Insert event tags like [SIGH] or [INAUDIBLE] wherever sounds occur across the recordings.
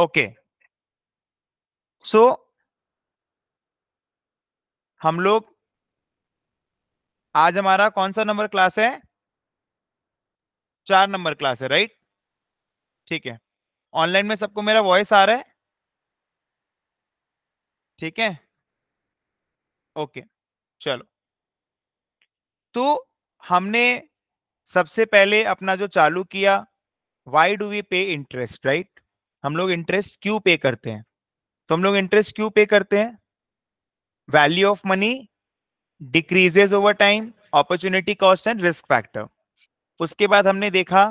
Okay so हम लोग आज हमारा कौन सा नंबर क्लास है चार नंबर क्लास है राइट ठीक है ऑनलाइन में सबको मेरा वॉइस आ रहा है ठीक है ओके चलो तो हमने सबसे पहले अपना जो चालू किया why do we pay interest right हम लोग इंटरेस्ट क्यों पे करते हैं तो हम लोग इंटरेस्ट क्यों पे करते हैं value of money decreases over time opportunity cost and risk factor उसके बाद हमने देखा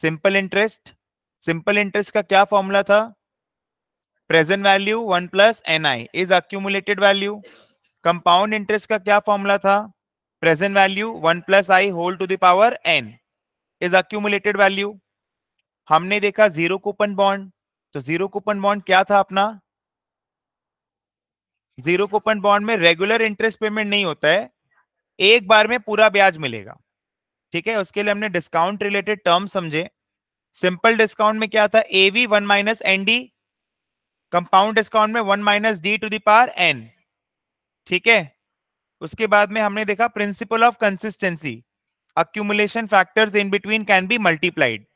सिंपल इंटरेस्ट सिंपल इंटरेस्ट का क्या फॉर्मूला था present value one plus n i is accumulated value compound interest का क्या फॉर्मूला था present value one plus i whole to the power n is accumulated value हमने देखा जीरो कूपन बॉन्ड तो zero coupon bond क्या था अपना जीरो कूपन बॉन्ड में रेगुलर इंटरेस्ट पेमेंट नहीं होता है एक बार में पूरा ब्याज मिलेगा ठीक है उसके लिए हमने डिस्काउंट रिलेटेड टर्म समझे सिंपल डिस्काउंट में क्या था एवी one minus n d compound discount में one minus d to the power n ठीक है उसके बाद में हमने देखा principle of consistency accumulation factors in between can be multiplied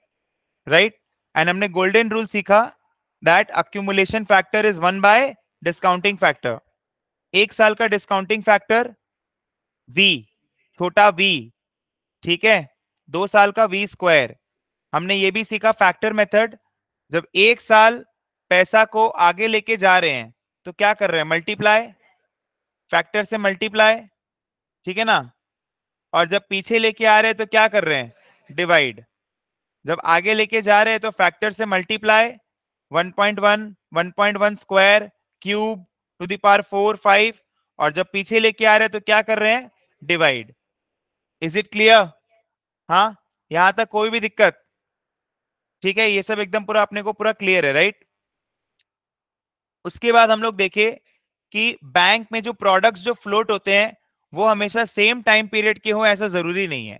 right and हमने गोल्डन रूल सीखा that accumulation factor is one by discounting factor एक साल का डिस्काउंटिंग फैक्टर वी छोटा वी ठीक है दो साल का वी स्क्वायर हमने ये भी सीखा फैक्टर मेथड जब एक साल पैसा को आगे लेके जा रहे हैं तो क्या कर रहे हैं मल्टीप्लाई फैक्टर से मल्टीप्लाई ठीक है ना और जब पीछे लेके आ रहे हैं तो क्या कर रहे हैं डिवाइड जब आगे लेके जा रहे हैं तो फैक्टर से multiply 1.1 1.1 square cube to the power four five और जब पीछे लेके आ रहे हैं तो क्या कर रहे हैं डिवाइड इज इट क्लियर हाँ यहां तक कोई भी दिक्कत ठीक है ये सब एकदम पूरा अपने को पूरा क्लियर है राइट उसके बाद हम लोग देखे कि बैंक में जो प्रोडक्ट्स जो फ्लोट होते हैं वो हमेशा सेम टाइम पीरियड के हो ऐसा जरूरी नहीं है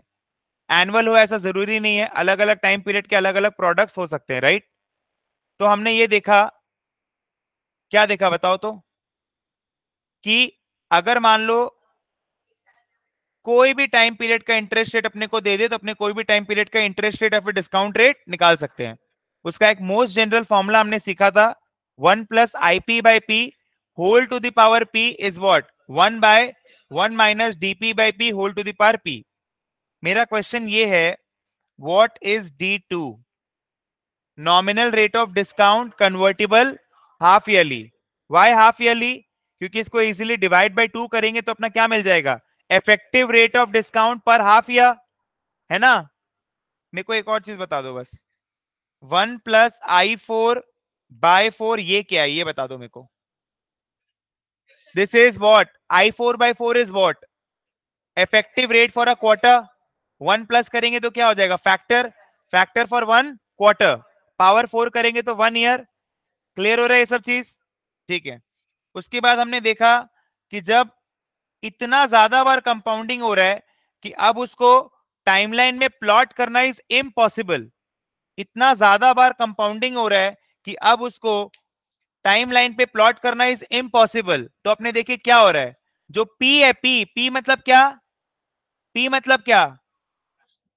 एनुअल हो ऐसा जरूरी नहीं है अलग अलग टाइम पीरियड के अलग अलग प्रोडक्ट्स हो सकते हैं राइट तो हमने ये देखा क्या देखा बताओ तो कि अगर मान लो कोई भी टाइम पीरियड का इंटरेस्ट रेट अपने को दे दे तो अपने कोई भी टाइम पीरियड का इंटरेस्ट रेट या फिर डिस्काउंट रेट निकाल सकते हैं उसका एक मोस्ट जनरल फॉर्मूला हमने सीखा था one plus i p by p whole to the power p is what one by one minus d p by p whole to the power p मेरा क्वेश्चन ये है what is d two nominal rate of discount convertible half yearly why half yearly क्योंकि इसको easily divide by two करेंगे तो अपना क्या मिल जाएगा इफेक्टिव रेट ऑफ डिस्काउंट पर हाफ ईयर है ना मेरे को एक और चीज बता दो बस one plus i four by four ये क्या है ये बता दो मेरे को this is what i four by four is what effective rate for a quarter one plus करेंगे तो क्या हो जाएगा factor factor for one quarter power four करेंगे तो वन ईयर क्लियर हो रहा है ये सब चीज ठीक है उसके बाद हमने देखा कि जब इतना ज्यादा बार कंपाउंडिंग हो रहा है कि अब उसको टाइमलाइन में प्लॉट करना इज इम्पॉसिबल इतना ज्यादा बार कंपाउंडिंग हो रहा है कि अब उसको टाइमलाइन पे प्लॉट करना इज इम्पॉसिबल तो आपने देखिए क्या हो रहा है जो पी है पी पी मतलब क्या पी मतलब क्या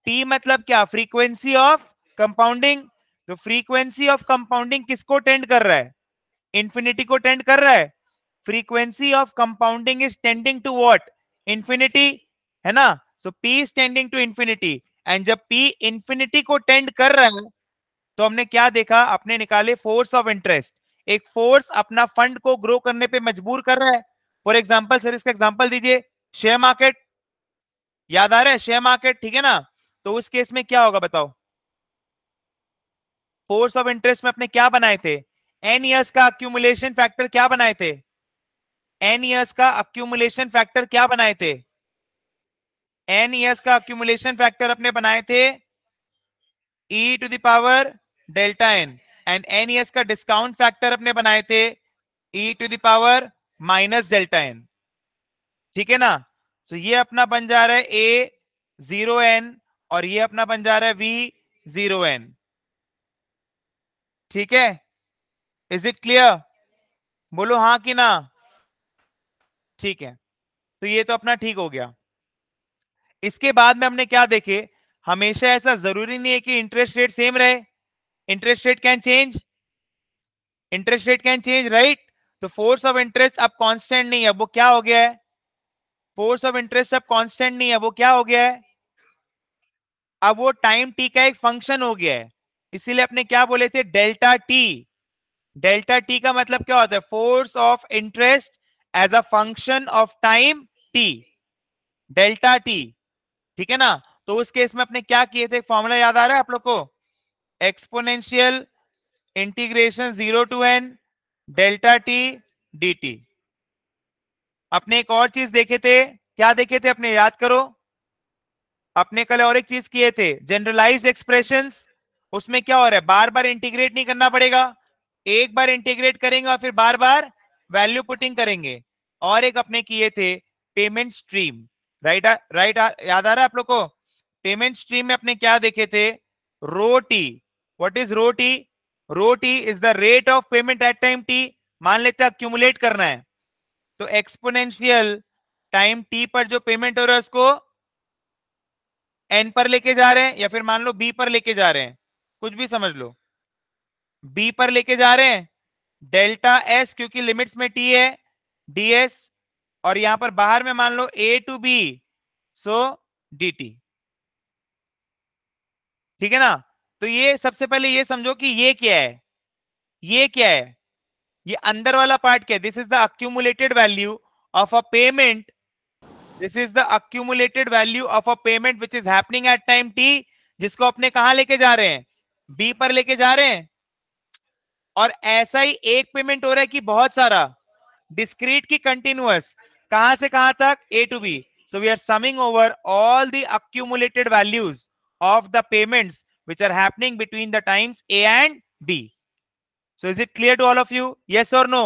टी मतलब क्या फ्रीक्वेंसी ऑफ कंपाउंडिंग तो फ्रीक्वेंसी ऑफ कंपाउंडिंग किसको टेंड कर रहा है इंफिनिटी को टेंड कर रहा है frequency of compounding is tending to what infinity है ना so p is tending to infinity and जब पी इंफिनिटी को टेंड कर रहा है तो हमने क्या देखा अपने निकाले फोर्स ऑफ इंटरेस्ट एक फोर्स अपना फंड को ग्रो करने पे मजबूर कर रहा है फॉर एग्जाम्पल सर इसका एग्जाम्पल दीजिए शेयर मार्केट याद आ रहा है शेयर मार्केट ठीक है ना तो उस केस में क्या होगा बताओ फोर्स ऑफ इंटरेस्ट में अपने क्या बनाए थे एन ईयर्स का अक्यूमुलेशन फैक्टर क्या बनाए थे एन ईयर्स का अक्यूमुलेशन फैक्टर क्या बनाए थे एन ईयर्स का अक्यूमुलेशन फैक्टर अपने बनाए थे e to the power delta n and n years का डिस्काउंट फैक्टर अपने बनाए थे e to the power minus delta n ठीक है ना तो so ये अपना बन जा रहा है ए जीरो एन और ये अपना बन जा रहा है वी जीरो एन ठीक है इज इट क्लियर बोलो हाँ कि ना ठीक है तो ये तो अपना ठीक हो गया इसके बाद में हमने क्या देखे हमेशा ऐसा जरूरी नहीं है कि इंटरेस्ट रेट सेम रहे interest rate can change interest rate can change right तो फोर्स ऑफ इंटरेस्ट अब कांस्टेंट नहीं है वो क्या हो गया है फोर्स ऑफ इंटरेस्ट अब कांस्टेंट नहीं है वो क्या हो गया है अब वो टाइम टी का एक फंक्शन हो गया है इसीलिए अपने क्या बोले थे डेल्टा टी डेल्टा टी का मतलब क्या होता है force of interest as a function of time t delta t ठीक है ना तो उस केस में आपने क्या किए थे फॉर्मूला याद आ रहा है आप लोग को exponential integration zero to n delta t d t अपने एक और चीज देखे थे क्या देखे थे अपने याद करो अपने कल और एक चीज किए थे जनरलाइज एक्सप्रेशन उसमें क्या हो रहा है बार बार इंटीग्रेट नहीं करना पड़ेगा एक बार इंटीग्रेट करेंगे और फिर बार बार वैल्यू पुटिंग करेंगे और एक अपने किए थे पेमेंट स्ट्रीम राइट राइट याद आ रहा है आप लोग को पेमेंट स्ट्रीम में अपने क्या देखे थे rho t what is rho t rho t is the rate of payment at time t मान लेते हैं अक्यूमुलेट करना है तो एक्सपोनेंशियल टाइम टी पर जो पेमेंट हो रहा है उसको एन पर लेके जा रहे हैं या फिर मान लो बी पर लेके जा रहे हैं कुछ भी समझ लो बी पर लेके जा रहे हैं डेल्टा एस क्योंकि लिमिट्स में टी है डी एस और यहां पर बाहर में मान लो a to b so d t ठीक है ना तो ये सबसे पहले ये समझो कि ये क्या है ये क्या है ये अंदर वाला पार्ट क्या है this is the accumulated value of a payment this is the accumulated value of a payment which is happening at time t जिसको अपने कहा लेके जा रहे हैं बी पर लेके जा रहे हैं और ऐसा ही एक पेमेंट हो रहा है कि बहुत सारा डिस्क्रीट की कंटिन्यूस कहां से कहां तक a to b so we are summing over all the accumulated values of the payment which are happening between the times a and b so is it clear to all of you yes और no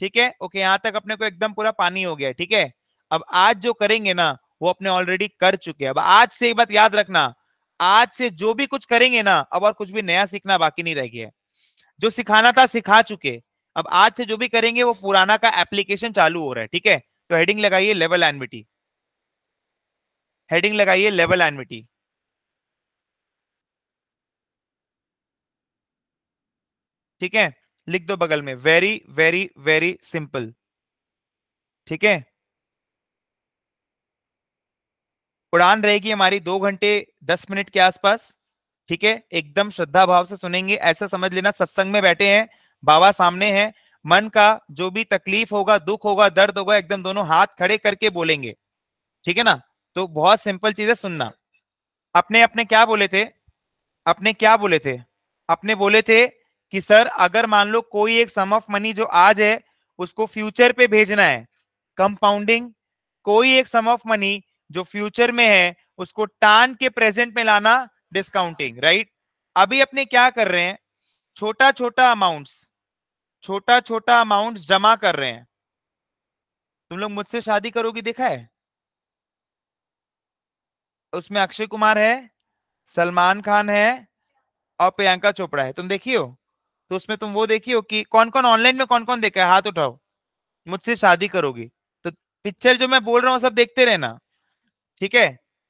ठीक है okay यहां तक अपने को एकदम पूरा पानी हो गया ठीक है अब आज जो करेंगे ना वो अपने ऑलरेडी कर चुके हैं अब आज से एक बात याद रखना आज से जो भी कुछ करेंगे ना अब और कुछ भी नया सीखना बाकी नहीं रह गया जो सिखाना था सिखा चुके अब आज से जो भी करेंगे वो पुराना का एप्लीकेशन चालू हो रहा है ठीक है तो हेडिंग लगाइए लेवल एनविटी हेडिंग लगाइए लेवल एनविटी ठीक है लिख दो बगल में वेरी वेरी वेरी सिंपल ठीक है उड़ान रहेगी हमारी दो घंटे दस मिनट के आसपास ठीक है एकदम श्रद्धा भाव से सुनेंगे ऐसा समझ लेना सत्संग में बैठे हैं बाबा सामने हैं मन का जो भी तकलीफ होगा दुख होगा दर्द होगा एकदम दोनों हाथ खड़े करके बोलेंगे ठीक है ना तो बहुत सिंपल चीज है सुनना अपने अपने क्या बोले थे अपने क्या बोले थे अपने बोले थे कि सर अगर मान लो कोई एक सम ऑफ मनी जो आज है उसको फ्यूचर पे भेजना है कंपाउंडिंग कोई एक सम ऑफ मनी जो फ्यूचर में है उसको टान के प्रेजेंट में लाना डिस्काउंटिंग राइट अभी अपने क्या कर रहे हैं छोटा छोटा अमाउंट्स छोटा छोटा अमाउंट्स जमा कर रहे हैं तुम लोग मुझसे शादी करोगी देखा है उसमें अक्षय कुमार है सलमान खान है और प्रियंका चोपड़ा है तुम देखियो तो उसमें तुम वो देखियो कि कौन कौन ऑनलाइन में कौन कौन देखा है हाथ उठाओ मुझसे शादी करोगी तो पिक्चर जो मैं बोल रहा हूँ सब देखते रहना ठीक है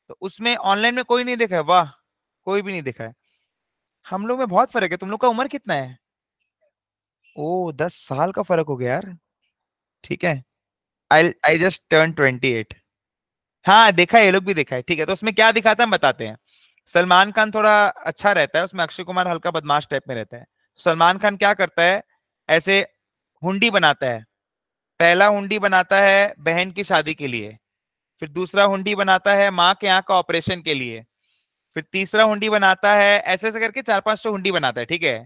तो उसमें ऑनलाइन में कोई नहीं देखा है वाह कोई भी नहीं देखा है हम लोग में बहुत फर्क है तुम लोग का उम्र कितना है ओ दस साल का फर्क हो गया यार ठीक है I I just turn twenty eight हाँ देखा है ये लोग भी देखा है ठीक है तो उसमें क्या दिखाता है बताते हैं सलमान खान थोड़ा अच्छा रहता है उसमें अक्षय कुमार हल्का बदमाश टाइप में रहता है तो सलमान खान क्या करता है ऐसे हुंडी बनाता है पहला हुंडी बनाता है बहन की शादी के लिए फिर दूसरा हुंडी बनाता है माँ के यहाँ का ऑपरेशन के लिए फिर तीसरा हुंडी बनाता है ऐसे ऐसे करके चार पांच तो हुंडी बनाता है ठीक है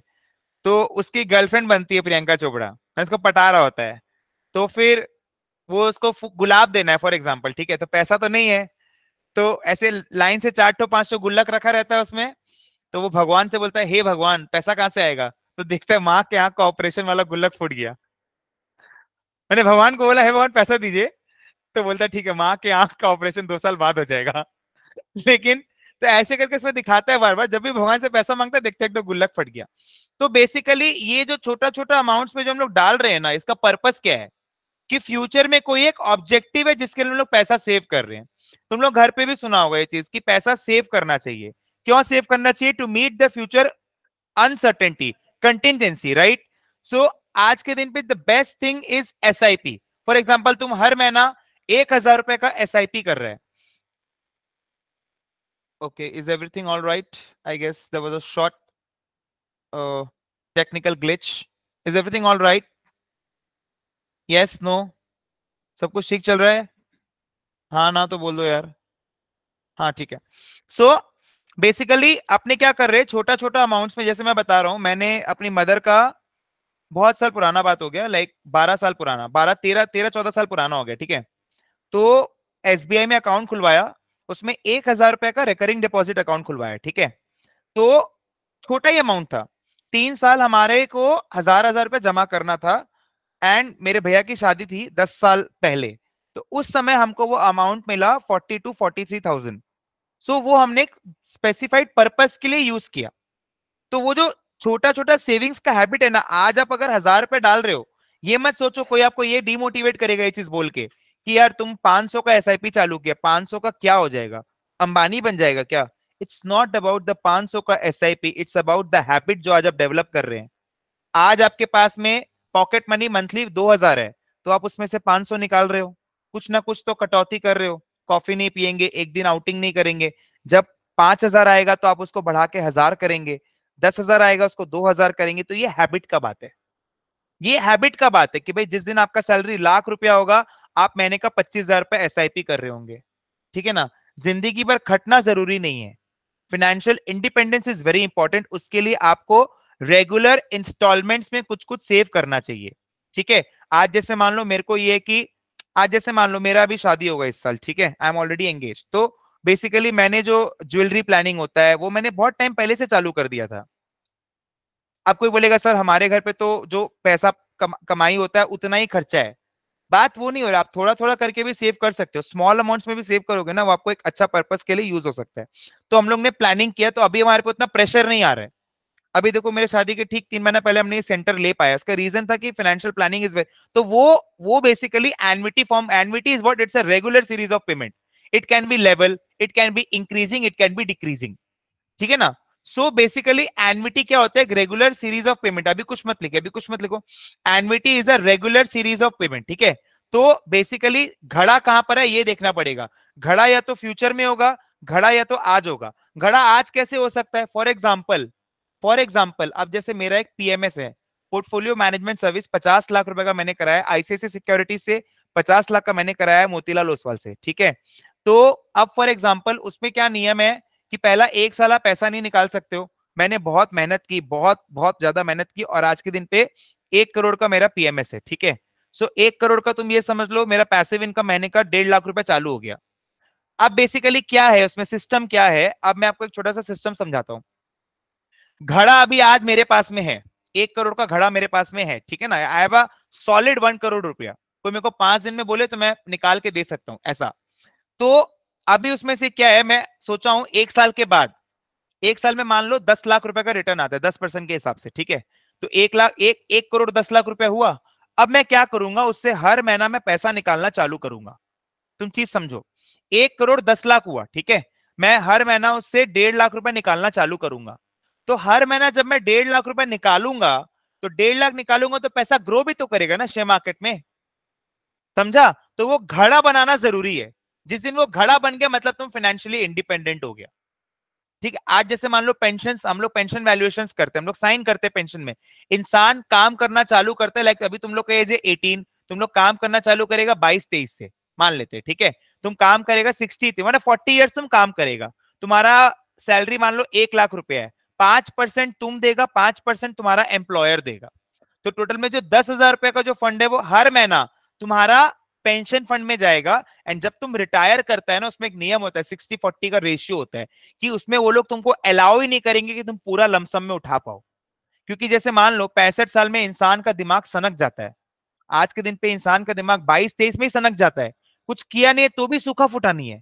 तो उसकी गर्लफ्रेंड बनती है प्रियंका चोपड़ा मैं उसको पटा रहा होता है तो फिर वो उसको गुलाब देना है फॉर एग्जाम्पल ठीक है तो पैसा तो नहीं है तो ऐसे लाइन से चार टो पांच टो गुल्लक रखा रहता है उसमें तो वो भगवान से बोलता है हे भगवान पैसा कहाँ से आएगा तो दिखता है माँ के यहाँ का ऑपरेशन वाला गुल्लक फूट गया मैंने भगवान को बोला हे भगवान पैसा दीजिए तो बोलता है ठीक है माँ के आंख का ऑपरेशन दो साल बाद हो जाएगा लेकिन तो ऐसे करके इसमें दिखाता है बार बार जब भी भगवान से पैसा मांगता है देखते तो गुल्लक फट गया तो बेसिकली ये जो छोटा छोटा अमाउंट में जो हम लोग डाल रहे हैं ना इसका पर्पज क्या है कि फ्यूचर में कोई एक ऑब्जेक्टिव है जिसके लिए हम लोग पैसा सेव कर रहे हैं तुम लोग घर पे भी सुना होगा ये चीज कि पैसा सेव करना चाहिए क्यों सेव करना चाहिए to meet the future uncertainty contingency right so आज के दिन पे the best thing is as for example तुम हर महीना एक हजार रुपए का एस कर रहा है okay is everything all right i guess there was a short uh, technical glitch is everything all right yes no सब कुछ ठीक चल रहा है हाँ ना तो बोल दो यार हाँ ठीक है सो so, बेसिकली अपने क्या कर रहे छोटा छोटा अमाउंट्स में जैसे मैं बता रहा हूँ मैंने अपनी मदर का बहुत साल पुराना बात हो गया लाइक like 12 साल पुराना 12 13 13 14 साल पुराना हो गया ठीक है तो एस में अकाउंट खुलवाया उसमें एक हजार रुपए का रिकरिंग डिपॉजिट अकाउंट खुलवाया ठीक है तो छोटा ही अमाउंट था तीन साल हमारे को हजार हजार रुपए जमा करना था एंड मेरे भैया की शादी थी दस साल पहले तो उस समय हमको वो अमाउंट मिला forty two forty three thousand so वो हमने स्पेसिफाइड पर्पस के लिए यूज किया तो वो जो छोटा छोटा सेविंग्स का हैबिट है ना आज आप अगर हजार रुपए डाल रहे हो ये मत सोचो कोई आपको ये डिमोटिवेट करेगा ये चीज बोल के कि यार तुम 500 का एस चालू किया 500 का क्या हो जाएगा अंबानी बन जाएगा क्या इट्स नॉट अबाउट द 500 का as it's about the habit जो आज आप डेवलप कर रहे हैं आज आपके पास में पॉकेट मनी मंथली 2000 है तो आप उसमें से 500 निकाल रहे हो कुछ ना कुछ तो कटौती कर रहे हो कॉफी नहीं पियेंगे एक दिन आउटिंग नहीं करेंगे जब पांच आएगा तो आप उसको बढ़ा के हजार करेंगे दस आएगा उसको दो करेंगे तो ये हैबिट का बात है ये हैबिट का बात है कि भाई जिस दिन आपका सैलरी लाख रुपया होगा आप महीने का पच्चीस हजार रुपए एस कर रहे होंगे ठीक है ना जिंदगी भर खटना जरूरी नहीं है financial independence is very important उसके लिए आपको रेगुलर इंस्टॉलमेंट्स में कुछ कुछ सेव करना चाहिए ठीक है आज जैसे मान लो मेरे को ये कि आज जैसे मान लो मेरा अभी शादी होगा इस साल ठीक है आई एम ऑलरेडी एंगेज तो बेसिकली मैंने जो ज्वेलरी प्लानिंग होता है वो मैंने बहुत टाइम पहले से चालू कर दिया था आप कोई बोलेगा सर हमारे घर पे तो जो पैसा कम, कमाई होता है उतना ही खर्चा है बात वो नहीं हो रहा आप थोड़ा थोड़ा करके भी सेव कर सकते हो स्मॉल अमाउंट्स में भी सेव करोगे ना वो आपको एक अच्छा पर्पज के लिए यूज हो सकता है तो हम लोग ने प्लानिंग किया तो अभी हमारे पे उतना प्रेशर नहीं आ रहा है अभी देखो मेरे शादी के ठीक तीन महीना पहले हमने ये सेंटर ले पाया उसका रीजन था कि फाइनेंशियल प्लानिंग इज तो वो वो basically annuity form annuity is what it's a regular series of payment it can be level it can be increasing it can be decreasing ठीक है ना सो बेसिकली एनविटी क्या होता है रेगुलर सीरीज ऑफ पेमेंट अभी कुछ मत लिखे अभी कुछ मत लिखो annuity is a regular series of payment ठीक है तो बेसिकली घड़ा कहां पर है ये देखना पड़ेगा घड़ा या तो फ्यूचर में होगा घड़ा या तो आज होगा घड़ा आज कैसे हो सकता है फॉर एग्जाम्पल फॉर एग्जाम्पल अब जैसे मेरा एक पीएमएस है पोर्टफोलियो मैनेजमेंट सर्विस पचास लाख रुपए का मैंने कराया आईसीआई सिक्योरिटी से पचास लाख का मैंने कराया मोतीलाल ओसवाल से ठीक है तो अब फॉर एग्जाम्पल उसमें क्या नियम है कि पहला एक साल आप पैसा नहीं निकाल सकते हो मैंने बहुत मेहनत की बहुत बहुत ज्यादा मेहनत की और आज के दिन पे एक करोड़ का मेरा पीएमएस है ठीक है सो एक करोड़ का तुम ये समझ लो मेरा पैसिव इनकम महीने का डेढ़ लाख रुपए चालू हो गया अब बेसिकली क्या है उसमें सिस्टम क्या है अब मैं आपको एक छोटा सा सिस्टम समझाता हूँ घड़ा अभी आज मेरे पास में है एक करोड़ का घड़ा मेरे पास में है ठीक है ना I have solid one crore रुपया कोई मेरे को पांच दिन में बोले तो मैं निकाल के दे सकता हूँ ऐसा तो अभी उसमें से क्या है मैं सोचा हूं एक साल के बाद एक साल में मान लो दस लाख रुपए का रिटर्न आता है दस परसेंट के हिसाब से ठीक है तो एक लाख एक एक करोड़ दस लाख रुपए हुआ अब मैं क्या करूंगा उससे हर महीना में पैसा निकालना चालू करूंगा तुम चीज समझो एक करोड़ दस लाख हुआ ठीक है मैं हर महीना उससे डेढ़ लाख रुपए निकालना चालू करूंगा तो हर महीना जब मैं डेढ़ लाख रुपए निकालूंगा तो डेढ़ लाख निकालूंगा तो पैसा ग्रो भी तो करेगा ना शेयर मार्केट में समझा तो वो घड़ा बनाना जरूरी है जिस दिन वो घड़ा बन गया मतलब तुम फाइनेंशियली इंडिपेंडेंट हो गया ठीक है आज जैसे मान लो पेंशन हम लोग पेंशन वैल्यूएशन करते हैं हम लोग साइन करते हैं पेंशन में इंसान काम करना चालू करते हैं लाइक अभी तुम लोग का एज है एटीन तुम लोग काम करना चालू करेगा बाईस तेईस से मान लेते हैं ठीक है तुम काम करेगा सिक्सटी थे मतलब फोर्टी ईयर्स तुम काम करेगा तुम्हारा सैलरी मान लो एक लाख रुपए है पांच परसेंट तुम देगा पांच परसेंट तुम्हारा एम्प्लॉयर देगा तो टोटल में जो दस हजार रुपए का जो फंड है वो हर महीना तुम्हारा पेंशन फंड में जाएगा एंड जब तुम रिटायर करता है ना उसमें एक नियम होता है सिक्सटी फोर्टी का रेशियो होता है कि उसमें वो लोग तुमको अलाउ ही नहीं करेंगे कि तुम पूरा लमसम में उठा पाओ क्योंकि जैसे मान लो पैंसठ साल में इंसान का दिमाग सनक जाता है आज के दिन पे इंसान का दिमाग बाईस तेईस में ही सनक जाता है कुछ किया नहीं है तो भी सूखा फूटा नहीं है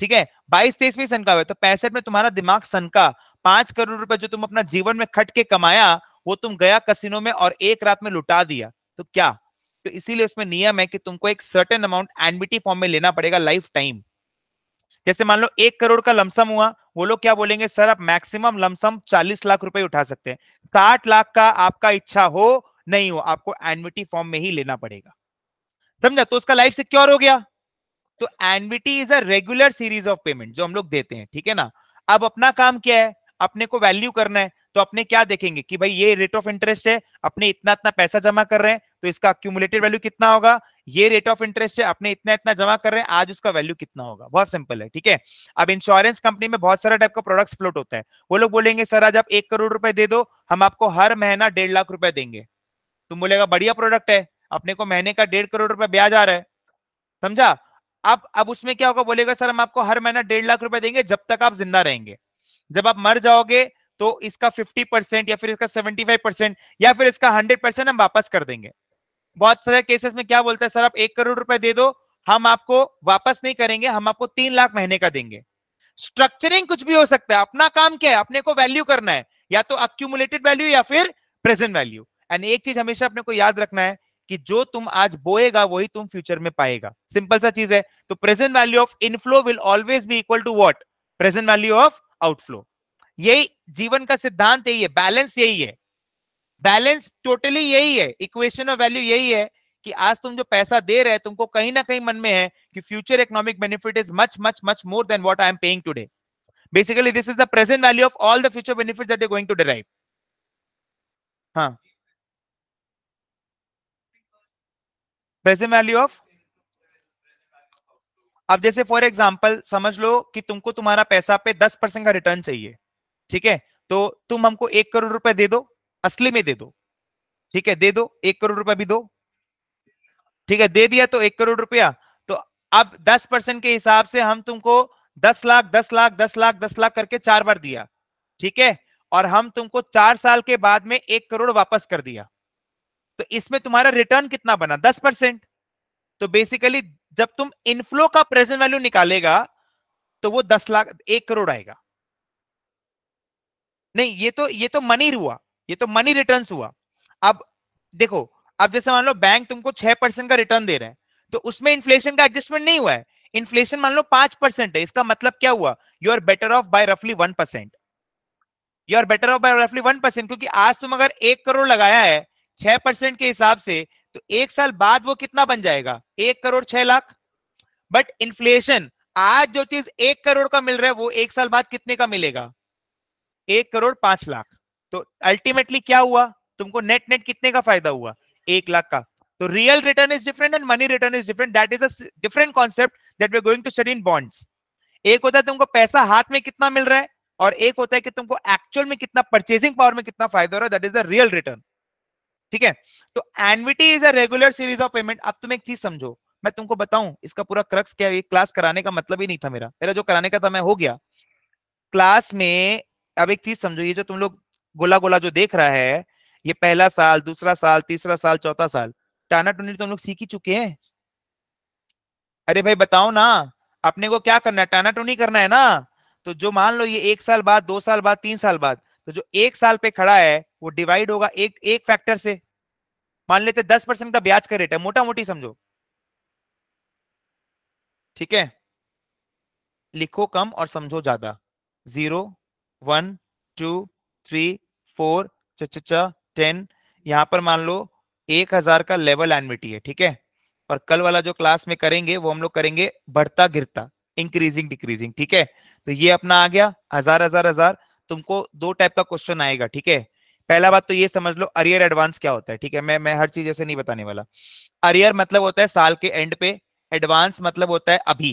ठीक है बाईस तेईस में सनका हुआ तो पैंसठ में तुम्हारा दिमाग सनका पांच करोड़ रुपए जो तुम अपना जीवन में खट के कमाया वो तुम गया कसिनो में और एक रात में लुटा दिया तो क्या तो इसीलिए उसमें नियम है कि तुमको एक सर्टेन अमाउंट एनबीटी फॉर्म में लेना पड़ेगा लाइफ टाइम जैसे मान लो एक करोड़ का लमसम हुआ वो लोग क्या बोलेंगे सर आप मैक्सिमम लमसम चालीस लाख रुपए उठा सकते हैं साठ लाख का आपका इच्छा हो नहीं हो आपको एनविटी फॉर्म में ही लेना पड़ेगा समझा तो उसका लाइफ सिक्योर हो गया तो annuity is a regular series of payment जो हम लोग देते हैं ठीक है ना अब अपना काम क्या है अपने को वैल्यू करना है तो अपने क्या देखेंगे कि भाई ये रेट ऑफ इंटरेस्ट है अपने इतना इतना पैसा जमा कर रहे हैं तो इसका अक्यूमुलेटेड वैल्यू कितना होगा ये रेट ऑफ इंटरेस्ट है अपने इतना इतना जमा कर रहे हैं आज उसका वैल्यू कितना होगा बहुत सिंपल है ठीक है अब इंश्योरेंस कंपनी में बहुत सारा टाइप का प्रोडक्ट्स फ्लोट होता है वो लोग बोलेंगे सर आज आप एक करोड़ रुपए दे दो हम आपको हर महीना डेढ़ लाख रुपए देंगे तुम तो बोलेगा बढ़िया प्रोडक्ट है अपने को महीने का डेढ़ करोड़ रुपए ब्याज आ रहा है समझा अब अब उसमें क्या होगा बोलेगा सर हम आपको हर महीना डेढ़ लाख रुपए देंगे जब तक आप जिंदा रहेंगे जब आप मर जाओगे तो इसका 50 परसेंट या फिर इसका 75 परसेंट या फिर इसका 100 परसेंट हम वापस कर देंगे बहुत सारे केसेस में क्या बोलता है सर आप एक करोड़ रुपए दे दो हम आपको वापस नहीं करेंगे हम आपको तीन लाख महीने का देंगे स्ट्रक्चरिंग कुछ भी हो सकता है अपना काम क्या है अपने को वैल्यू करना है या तो अक्यूमुलेटेड वैल्यू या फिर प्रेजेंट वैल्यू एंड एक चीज हमेशा अपने को याद रखना है कि जो तुम आज बोएगा वही तुम फ्यूचर में पाएगा सिंपल सा चीज है तो present value of inflow will always be equal to what present value of outflow यही जीवन का सिद्धांत यही है बैलेंस यही है बैलेंस टोटली यही है इक्वेशन ऑफ वैल्यू यही है कि आज तुम जो पैसा दे रहे हो तुमको कहीं ना कहीं मन में है कि future economic benefit is much much much more than what I am paying today basically this is the present value of all the future benefit that you going to derive हाँ प्रेजेंट वैल्यू ऑफ अब जैसे for example समझ लो कि तुमको तुम्हारा पैसा पे दस परसेंट का रिटर्न चाहिए ठीक है तो तुम हमको एक करोड़ रुपए दे दो असली में दे दो ठीक है दे दो एक करोड़ रुपया भी दो ठीक है दे दिया तो एक करोड़ रुपया तो अब दस परसेंट के हिसाब से हम तुमको दस लाख दस लाख दस लाख दस लाख करके चार बार दिया ठीक है और हम तुमको चार साल के बाद में एक करोड़ वापस कर दिया तो इसमें तुम्हारा रिटर्न कितना बना दस परसेंट तो बेसिकली जब तुम इनफ्लो का प्रेजेंट वैल्यू निकालेगा तो वो दस लाख एक करोड़ आएगा नहीं ये तो ये तो मनी हुआ ये तो मनी रिटर्न हुआ अब देखो अब जैसे मान लो बैंक तुमको छह परसेंट का रिटर्न दे रहे हैं तो उसमें इन्फ्लेशन का एडजस्टमेंट नहीं हुआ है इन्फ्लेशन मान लो पांच परसेंट है इसका मतलब क्या हुआ you are better of bye रफली one percent you are better of bye रफली वन परसेंट क्योंकि आज तुम अगर एक करोड़ लगाया है छह परसेंट के हिसाब से तो एक साल बाद वो कितना बन जाएगा एक करोड़ छह लाख बट इन्फ्लेशन आज जो चीज एक करोड़ का मिल रहा है वो एक साल बाद कितने का मिलेगा एक करोड़ पांच लाख तो अल्टीमेटली क्या हुआ तुमको नेट नेट कितने का फायदा हुआ एक लाख का तो real return is different and money return is different that is a different concept that we going to study in bonds एक होता है तुमको पैसा हाथ में कितना मिल रहा है और एक होता है कि तुमको एक्चुअल में कितना परचेसिंग पावर में कितना फायदा हो रहा है that is a real return ठीक है तो annuity is a regular series of payment अब तुम एक चीज समझो मैं तुमको बताऊं इसका पूरा क्रक्स क्या है क्लास कराने का मतलब ही नहीं था मेरा मेरा जो कराने का था मैं हो गया क्लास में अब एक चीज समझो ये जो तुम लोग गोला गोला जो देख रहा है ये पहला साल दूसरा साल तीसरा साल चौथा साल टाना टोनी तो हम लोग सीख ही चुके हैं अरे भाई बताओ ना अपने को क्या करना है टाना टोनी करना है ना तो जो मान लो ये एक साल बाद दो साल बाद तीन साल बाद तो जो एक साल पे खड़ा है वो डिवाइड होगा एक एक फैक्टर से मान लेते दस परसेंट का ब्याज का रेट है मोटा मोटी समझो ठीक है लिखो कम और समझो ज्यादा zero one two three four ten यहाँ पर मान लो एक हजार का लेवल एनविटी है ठीक है और कल वाला जो क्लास में करेंगे वो हम लोग करेंगे बढ़ता गिरता इंक्रीजिंग डिक्रीजिंग ठीक है तो ये अपना आ गया हजार हजार हजार तुमको दो टाइप का क्वेश्चन आएगा ठीक है पहला बात तो ये समझ लो अरियर एडवांस क्या होता है ठीक है मैं मैं हर चीज ऐसे नहीं बताने वाला अरियर मतलब होता है साल के एंड पे एडवांस मतलब होता है अभी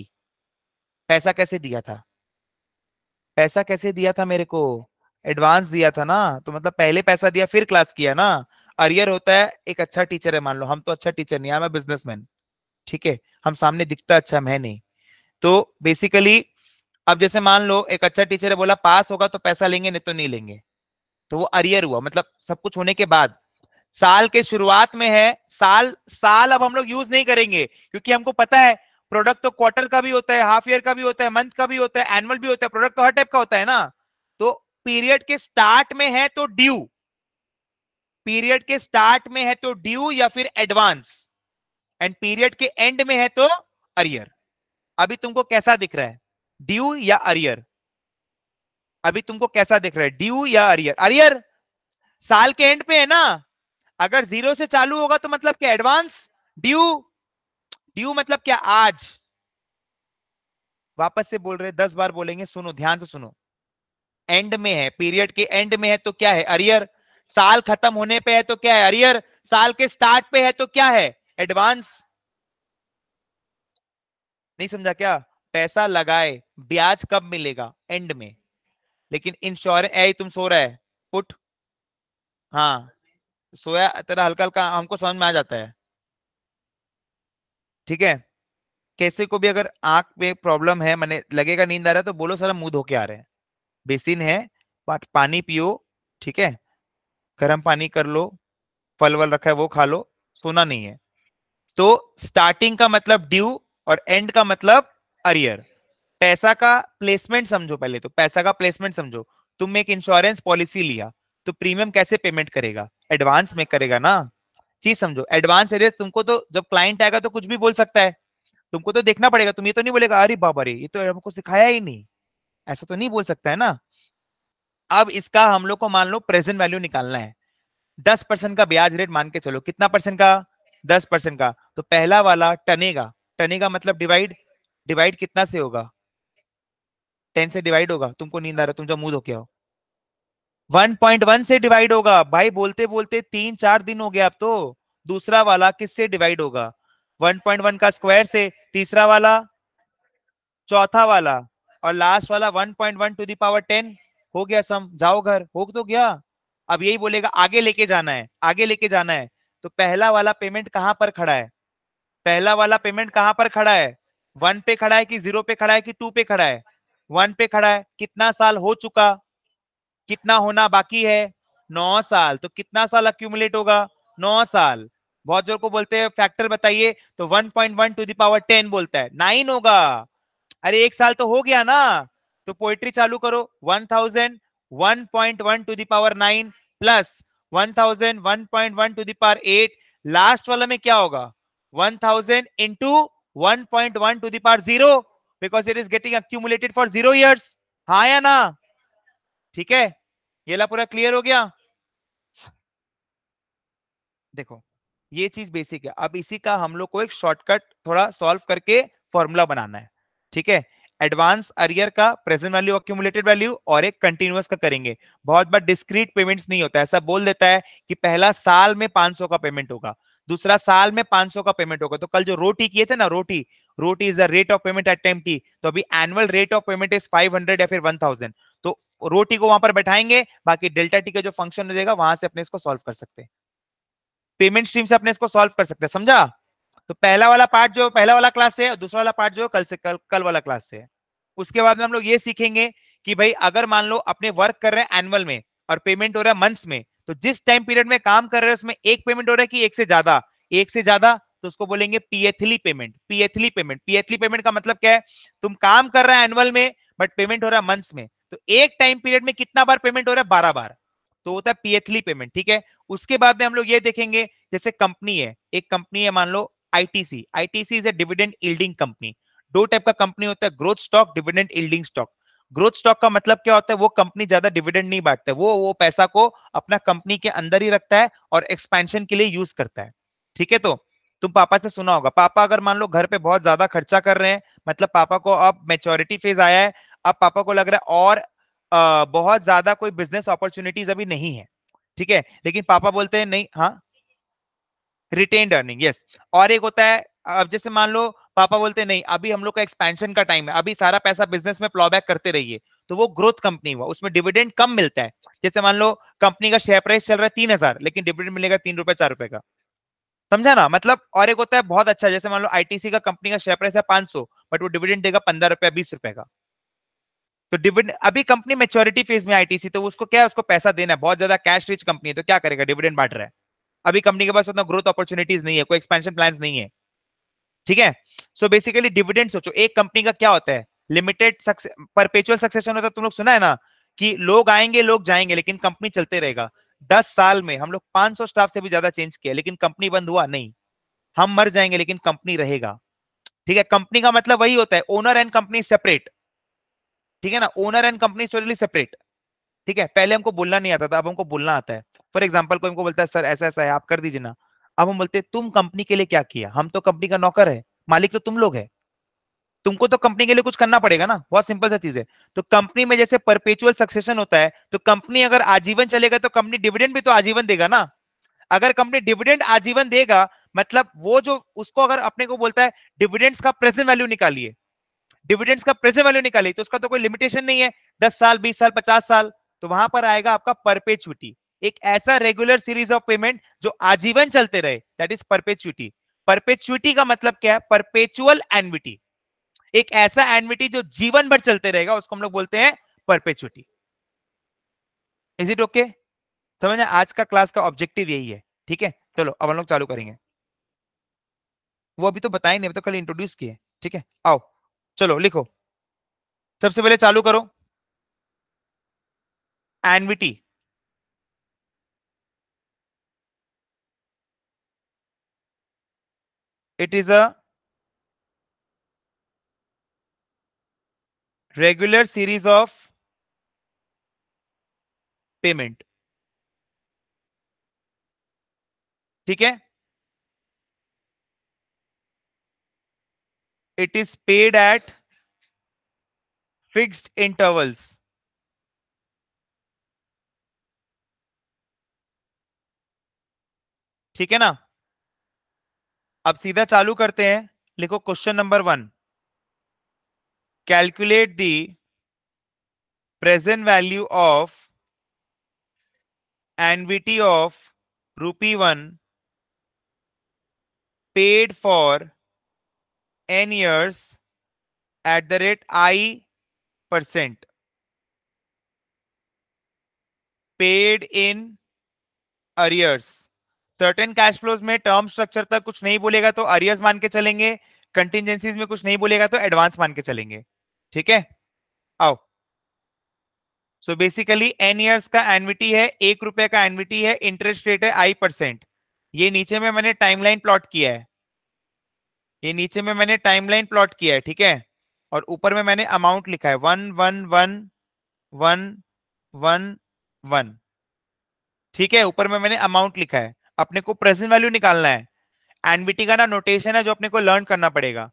पैसा कैसे दिया था पैसा कैसे दिया था मेरे को एडवांस दिया था ना तो मतलब पहले पैसा दिया फिर क्लास किया ना अरियर होता है एक अच्छा टीचर है मान लो हम तो अच्छा टीचर नहीं हम बिजनेसमैन ठीक है हम सामने दिखता अच्छा मैं नहीं तो बेसिकली अब जैसे मान लो एक अच्छा टीचर है बोला पास होगा तो पैसा लेंगे नहीं तो नहीं लेंगे तो वो अरियर हुआ मतलब सब कुछ होने के बाद साल के शुरुआत में है साल साल अब हम लोग यूज नहीं करेंगे क्योंकि हमको पता है प्रोडक्ट तो क्वार्टर का भी होता है हाफ ईयर का भी होता है मंथ का भी होता है एनुअल भी होता है प्रोडक्ट तो हर टाइप का होता है ना तो पीरियड के स्टार्ट में है तो ड्यू पीरियड के स्टार्ट में है तो ड्यू या फिर एडवांस एंड पीरियड के एंड में है तो अरियर अभी तुमको कैसा दिख रहा है ड्यू या अरियर अभी तुमको कैसा दिख रहा है ड्यू या अरियर अरियर साल के एंड पे है ना अगर जीरो से चालू होगा तो मतलब क्या एडवांस ड्यू ड्यू मतलब क्या आज वापस से बोल रहे दस बार बोलेंगे सुनो ध्यान से सुनो एंड में है पीरियड के एंड में है तो क्या है अरियर साल खत्म होने पे है तो क्या है अरियर साल के स्टार्ट पे है तो क्या है एडवांस नहीं समझा क्या पैसा लगाए ब्याज कब मिलेगा एंड में लेकिन इंश्योरेंस ए तुम सो रहा है पुट हाँ सोया तेरा हल्का हल्का हमको समझ में आ जाता है ठीक है कैसे को भी अगर आंख में प्रॉब्लम है मैंने लगेगा नींद आ रहा है तो बोलो हम मुंह धोके आ रहे हैं बेसिन है पानी पियो ठीक है गर्म पानी कर लो फल वल रखा है वो खा लो सोना नहीं है तो स्टार्टिंग का मतलब ड्यू और एंड का मतलब अरियर पैसा का प्लेसमेंट समझो पहले तो पैसा का प्लेसमेंट समझो तुम एक इंश्योरेंस पॉलिसी लिया तो प्रीमियम कैसे पेमेंट करेगा एडवांस में करेगा ना चीज समझो एडवांस अरियर तुमको तो जब क्लाइंट आएगा तो कुछ भी बोल सकता है तुमको तो देखना पड़ेगा तुम ये तो नहीं बोलेगा अरे बाबा रे ये तो हमको सिखाया ही नहीं ऐसा तो नहीं बोल सकता है ना अब इसका हम लोग को मान लो प्रेजेंट वैल्यू निकालना है दस परसेंट का ब्याज रेट मान के चलो कितना परसेंट का दस परसेंट का तो पहला वाला टनेगा टनेगा मतलब डिवाइड डिवाइड कितना से होगा टेन से डिवाइड होगा तुमको नींद आ रहा तुम जो मुंह धोके हो 1.1 से डिवाइड होगा भाई बोलते बोलते तीन चार दिन हो गया अब तो दूसरा वाला किससे डिवाइड होगा 1.1 का स्क्वायर से तीसरा वाला चौथा वाला और लास्ट वाला 1.1 टू दी पावर 10 हो गया सम जाओ घर हो तो गया अब यही बोलेगा आगे लेके जाना है आगे लेके जाना है तो पहला वाला पेमेंट कहाँ पर खड़ा है पहला वाला पेमेंट कहाँ पर खड़ा है वन पे खड़ा है कि जीरो पे खड़ा है कि टू पे खड़ा है वन पे खड़ा है कितना साल हो चुका कितना होना बाकी है नौ साल तो कितना साल अक्यूमुलेट होगा नौ साल बहुत जोर को बोलते हैं फैक्टर बताइए तो 1.1 टू दावर टेन बोलता है नाइन होगा अरे एक साल तो हो गया ना तो पोइट्री चालू करो one thousand one point one to the power nine plus one thousand one point one to the power eight last वाला में क्या होगा one thousand into one point one to the power zero because it is getting accumulated for zero years हाँ या ना ठीक है ये ला पूरा क्लियर हो गया देखो ये चीज बेसिक है अब इसी का हम लोग को एक शॉर्टकट थोड़ा सॉल्व करके फॉर्मूला बनाना है ठीक है एडवांस अरियर का प्रेजेंट वैल्यू अक्यूमुलेटेड वैल्यू और एक कंटिन्यूस का करेंगे बहुत बार डिस्क्रीट पेमेंट्स नहीं होता ऐसा बोल देता है कि पहला साल में 500 का पेमेंट होगा दूसरा साल में 500 का पेमेंट होगा तो कल जो रोटी किए थे ना rho t rho t is the rate of payment at time t तो अभी annual rate of payment is hundred या फिर थाउजेंड तो रोटी को वहां पर बैठाएंगे बाकी डेल्टा टी का जो फंक्शन देगा वहां से अपने इसको सॉल्व कर सकते हैं पेमेंट स्ट्रीम से अपने इसको सॉल्व कर सकते हैं समझा तो पहला वाला पार्ट जो पहला वाला क्लास से और दूसरा वाला पार्ट जो कल से कल कल वाला क्लास से है उसके बाद में हम लोग ये सीखेंगे कि भाई अगर मान लो अपने वर्क कर रहे हैं एनुअल में और पेमेंट हो रहा है मंथ्स में तो जिस टाइम पीरियड में काम कर रहे हैं उसमें एक पेमेंट हो रहा है कि एक से ज्यादा एक से ज्यादा तो उसको बोलेंगे pthly payment pthly payment pthly payment का मतलब क्या है तुम काम कर रहे हैं एनुअल में बट पेमेंट हो रहा है मंथ्स में तो एक टाइम पीरियड में कितना बार पेमेंट हो रहा है बारह बार तो होता है पीएथली पेमेंट ठीक है उसके बाद में हम लोग ये देखेंगे जैसे कंपनी है एक कंपनी है मान लो ITC. ITC is a dividend yielding company. दो टाइप का कंपनी होता है growth stock dividend yielding stock growth stock का मतलब क्या होता है वो कंपनी ज्यादा डिविडेंड नहीं बांटता है वो वो पैसा को अपना कंपनी के अंदर ही रखता है और एक्सपेंशन के लिए यूज करता है ठीक है तो तुम पापा से सुना होगा पापा अगर मान लो घर पे बहुत ज्यादा खर्चा कर रहे हैं मतलब पापा को अब मेच्योरिटी फेज आया है अब पापा को लग रहा है और आ, बहुत ज्यादा कोई बिजनेस अपॉर्चुनिटीज अभी नहीं है ठीक है लेकिन पापा बोलते हैं नहीं हाँ रिटेन अर्निंग यस और एक होता है अब जैसे मान लो पापा बोलते नहीं अभी हम लोग का एक्सपेंशन का टाइम है अभी सारा पैसा बिजनेस में प्लॉबैक करते रहिए तो वो ग्रोथ कंपनी हुआ उसमें डिविडेंड कम मिलता है जैसे मान लो कंपनी का शेयर प्राइस चल रहा है तीन हजार लेकिन डिविडेंड मिलेगा तीन रुपए चार रुपए का समझा ना मतलब और एक होता है बहुत अच्छा जैसे मान लो आईटीसी का कंपनी का शेयर प्राइस है पांच सौ बट वो डिविडेंड देगा पंद्रह रुपया बीस रुपए का तो डिविडेंड अभी कंपनी मेच्योरिटी फेज में आईटीसी तो उसको क्या है उसको पैसा देना है बहुत ज्यादा कैश रिच कंपनी है तो क्या करेगा डिविडेंड बांट रहा है अभी कंपनी के पास उतना ग्रोथ अपॉर्चुनिटीज नहीं है कोई एक्सपेंशन प्लान नहीं है ठीक है सो बेसिकली डिविडेंड सोचो एक कंपनी का क्या होता है लिमिटेड परपेचुअल सक्सेशन होता है तुम लोग सुना है ना कि लोग आएंगे लोग जाएंगे लेकिन कंपनी चलते रहेगा दस साल में हम लोग 500 स्टाफ से भी ज्यादा चेंज किया लेकिन कंपनी बंद हुआ नहीं हम मर जाएंगे लेकिन कंपनी रहेगा ठीक है कंपनी का मतलब वही होता है ओनर एंड कंपनी सेपरेट ठीक है ना owner and company totally separate ठीक है पहले हमको बोलना नहीं आता था अब हमको बोलना आता है फॉर एग्जाम्पल कोई हमको बोलता है सर ऐसा ऐसा है आप कर दीजिए ना अब हम बोलते हैं तुम कंपनी के लिए क्या किया हम तो कंपनी का नौकर है मालिक तो तुम लोग है तुमको तो कंपनी के लिए कुछ करना पड़ेगा ना बहुत सिंपल सा चीज है तो कंपनी में जैसे परपेचुअल सक्सेशन होता है तो कंपनी अगर आजीवन चलेगा तो कंपनी डिविडेंड भी तो आजीवन देगा ना अगर कंपनी डिविडेंड आजीवन देगा मतलब वो जो उसको अगर अपने को बोलता है डिविडेंड्स का प्रेजेंट वैल्यू निकालिए डिविडेंड्स का प्रेजेंट वैल्यू निकालिए तो उसका तो कोई लिमिटेशन नहीं है दस साल बीस साल पचास साल तो वहां पर आएगा आपका परपेचुटी एक ऐसा रेगुलर सीरीज ऑफ पेमेंट जो आजीवन चलते रहे दैट इज परपेचुटी परपेचुटी का मतलब क्या है परपेचुअल एनविटी एक ऐसा एनविटी जो जीवन भर चलते रहेगा उसको हम लोग बोलते हैं परपेचुटी इज इट ओके समझ आज का क्लास का ऑब्जेक्टिव यही है ठीक है चलो अब हम लोग चालू करेंगे वो अभी तो बताए नहीं अभी तो कल इंट्रोड्यूस किए ठीक है आओ चलो लिखो सबसे पहले चालू करो annuity it is a regular series of payment. ठीक है it is paid at fixed intervals ठीक है ना अब सीधा चालू करते हैं लिखो question number one calculate the present value of annuity of rupee one paid for n years at the rate i percent paid in arrears certain cash flows में टर्म स्ट्रक्चर तक कुछ नहीं बोलेगा तो अरियर्स मान के चलेंगे कंटिजेंसीज में कुछ नहीं बोलेगा तो एडवांस मान के चलेंगे ठीक है आओ सो बेसिकली एन ईयर्स का एनविटी है एक रुपए का एनविटी है इंटरेस्ट रेट है आई परसेंट ये नीचे में मैंने टाइमलाइन प्लॉट किया है ये नीचे में मैंने टाइमलाइन प्लॉट किया है ठीक है और ऊपर में मैंने अमाउंट लिखा है one one one one one one ठीक है ऊपर में मैंने अमाउंट लिखा है अपने को प्रेजेंट वैल्यू निकालना है एनबीटी का ना नोटेशन है जो अपने को लर्न करना पड़ेगा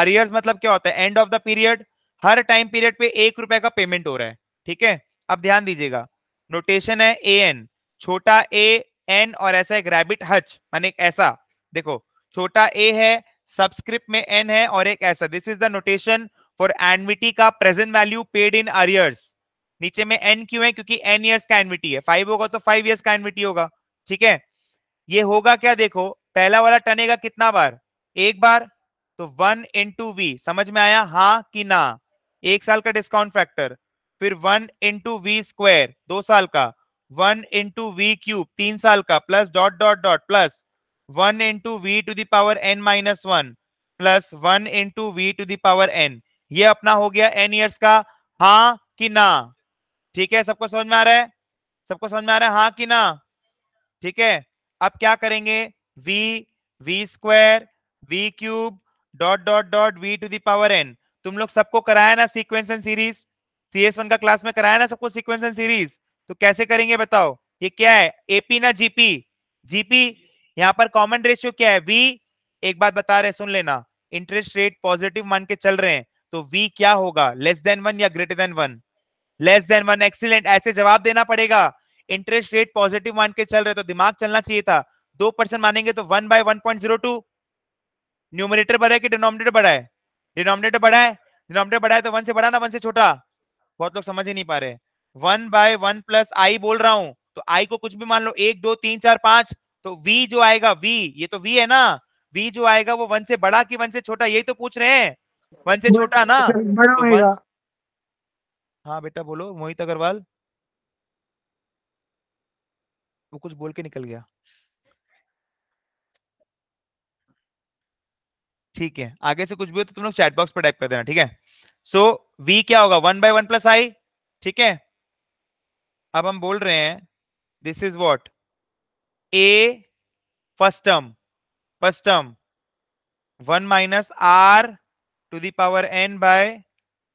अरियर्स मतलब क्या होता है एंड ऑफ द पीरियड हर टाइम पीरियड पे एक रुपए का पेमेंट हो रहा है ठीक है अब ध्यान दीजिएगा नोटेशन है ए एन छोटा ए एन और ऐसा एक रैबिट हच माने ऐसा देखो छोटा ए है सब्सक्रिप्ट में एन है और एक ऐसा this is the notation for annuity का present value paid in arrears नीचे में एन क्यों है क्योंकि एन ईयर्स का एनविटी है फाइव होगा तो फाइव ईयर्स का एनविटी होगा ठीक है ये होगा क्या देखो पहला वाला टनेगा कितना बार एक बार तो वन इंटू वी समझ में आया हाँ कि ना एक साल का डिस्काउंट फैक्टर फिर वन इंटू वी स्क्वायर दो साल का वन इंटू वी क्यूब तीन साल का plus dot dot dot plus one into v to the power n minus one plus one into v to the power n ये अपना हो गया एन ईयर्स का हाँ कि ना ठीक है सबको समझ में आ रहा है सबको समझ में आ रहा है हाँ कि ना ठीक है अब क्या करेंगे v v square v cube dot dot dot v to the power n तुम लोग सबको कराया ना sequence and series C S one का क्लास में कराया ना सबको सीक्वेंस एंड सीरीज तो कैसे करेंगे बताओ ये क्या है एपी ना जीपी जीपी यहाँ पर कॉमन रेशियो क्या है वी एक बात बता रहे सुन लेना इंटरेस्ट रेट पॉजिटिव मान के चल रहे हैं तो वी क्या होगा लेस देन वन या greater than one less than one excellent ऐसे जवाब देना पड़ेगा इंटरेस्ट रेट पॉजिटिव मान के चल रहे तो दिमाग चलना चाहिए था दो परसेंट मानेंगे तो one by one point zero two numerator बढ़ा है कि डिनोमिनेटर बढ़ा है डिनोमिनेटर बढ़ा है डिनोमिनेटर बढ़ा है तो वन से बढ़ा ना वन से छोटा बहुत लोग समझ ही नहीं पा रहे one by one plus i बोल रहा हूं तो आई को कुछ भी मान लो एक दो तीन चार पांच तो वी जो आएगा वी ये तो वी है ना वी जो आएगा वो वन से बड़ा कि वन से छोटा यही तो पूछ रहे हैं वन से छोटा ना तो हाँ बेटा बोलो मोहित अग्रवाल वो कुछ बोल के निकल गया ठीक है आगे से कुछ भी हो तो तुम लोग चैट बॉक्स पर टाइप कर देना ठीक है सो so, v क्या होगा one by one plus i ठीक है अब हम बोल रहे हैं this is what a first term first term one minus r to the power n by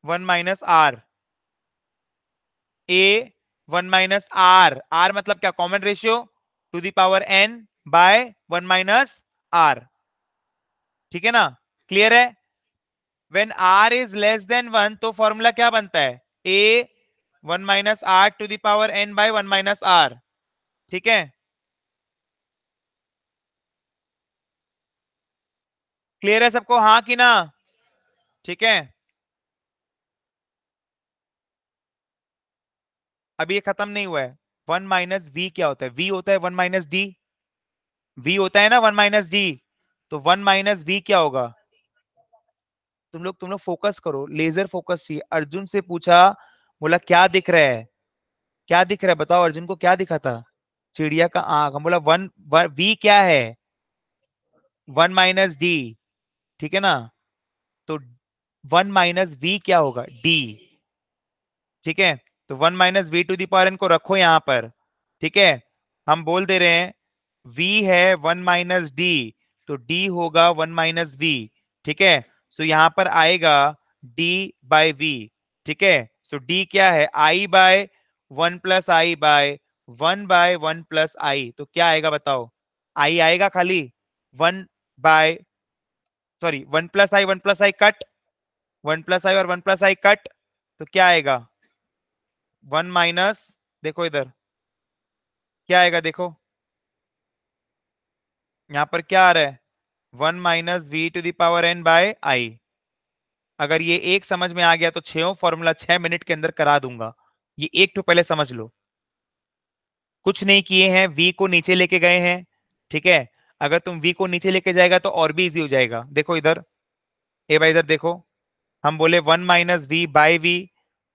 one minus r a one minus r r मतलब क्या common ratio to the power n by one minus r ठीक है ना clear है when r is less than one तो formula क्या बनता है a one minus r to the power n by one minus r ठीक है क्लियर है सबको हाँ कि ना ठीक है अभी ये खत्म नहीं हुआ है वन माइनस वी क्या होता है वी होता है वन माइनस डी वी होता है ना वन माइनस डी तो वन माइनस वी क्या होगा तुम लोग तुम लोग फोकस करो लेजर फोकस चाहिए अर्जुन से पूछा बोला क्या दिख रहा है क्या दिख रहा है बताओ अर्जुन को क्या दिखा था चिड़िया का आंख हम बोला वन वी क्या है वन माइनस डी ठीक है ना तो वन माइनस वी क्या होगा डी ठीक है तो one minus v to the power n को रखो यहां पर ठीक है हम बोल दे रहे हैं v है वन माइनस डी तो d होगा वन माइनस वी ठीक है सो so यहाँ पर आएगा d बाय वी ठीक है सो so d क्या है i by one plus i by one by one plus i तो क्या आएगा बताओ आई आएगा खाली one by sorry one plus i one plus i cut one plus i और वन प्लस आई कट तो क्या आएगा वन माइनस देखो इधर क्या आएगा देखो यहां पर क्या आ रहा है one minus v to the power n by i अगर ये एक समझ में आ गया तो छो फॉर्मूला छह मिनट के अंदर करा दूंगा ये एक तो पहले समझ लो कुछ नहीं किए हैं वी को नीचे लेके गए हैं ठीक है अगर तुम वी को नीचे लेके जाएगा तो और भी इजी हो जाएगा देखो इधर ए भाई इधर देखो हम बोले one minus v by v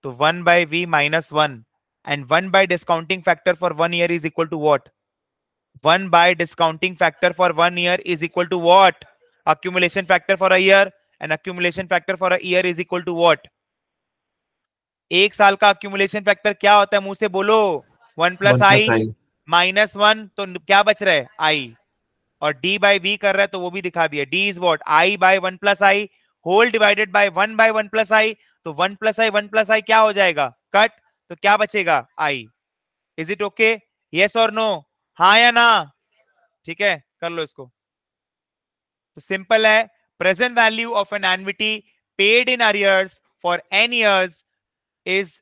तो one by v minus one and one by discounting factor for one year is equal to what one by discounting factor for one year is equal to what accumulation factor for year and accumulation factor for year is equal to what एक साल का accumulation factor क्या होता है मुंह से बोलो one plus i minus one तो क्या बच रहा है आई और डी बाई वी कर रहा है तो वो भी दिखा दिया d is what i by one plus i whole divided by one by one plus i तो one plus i one plus i क्या हो जाएगा कट तो क्या बचेगा i is it okay yes और नो हा या ना ठीक है कर लो इसको तो सिंपल है present value of an annuity paid in arrears for n years is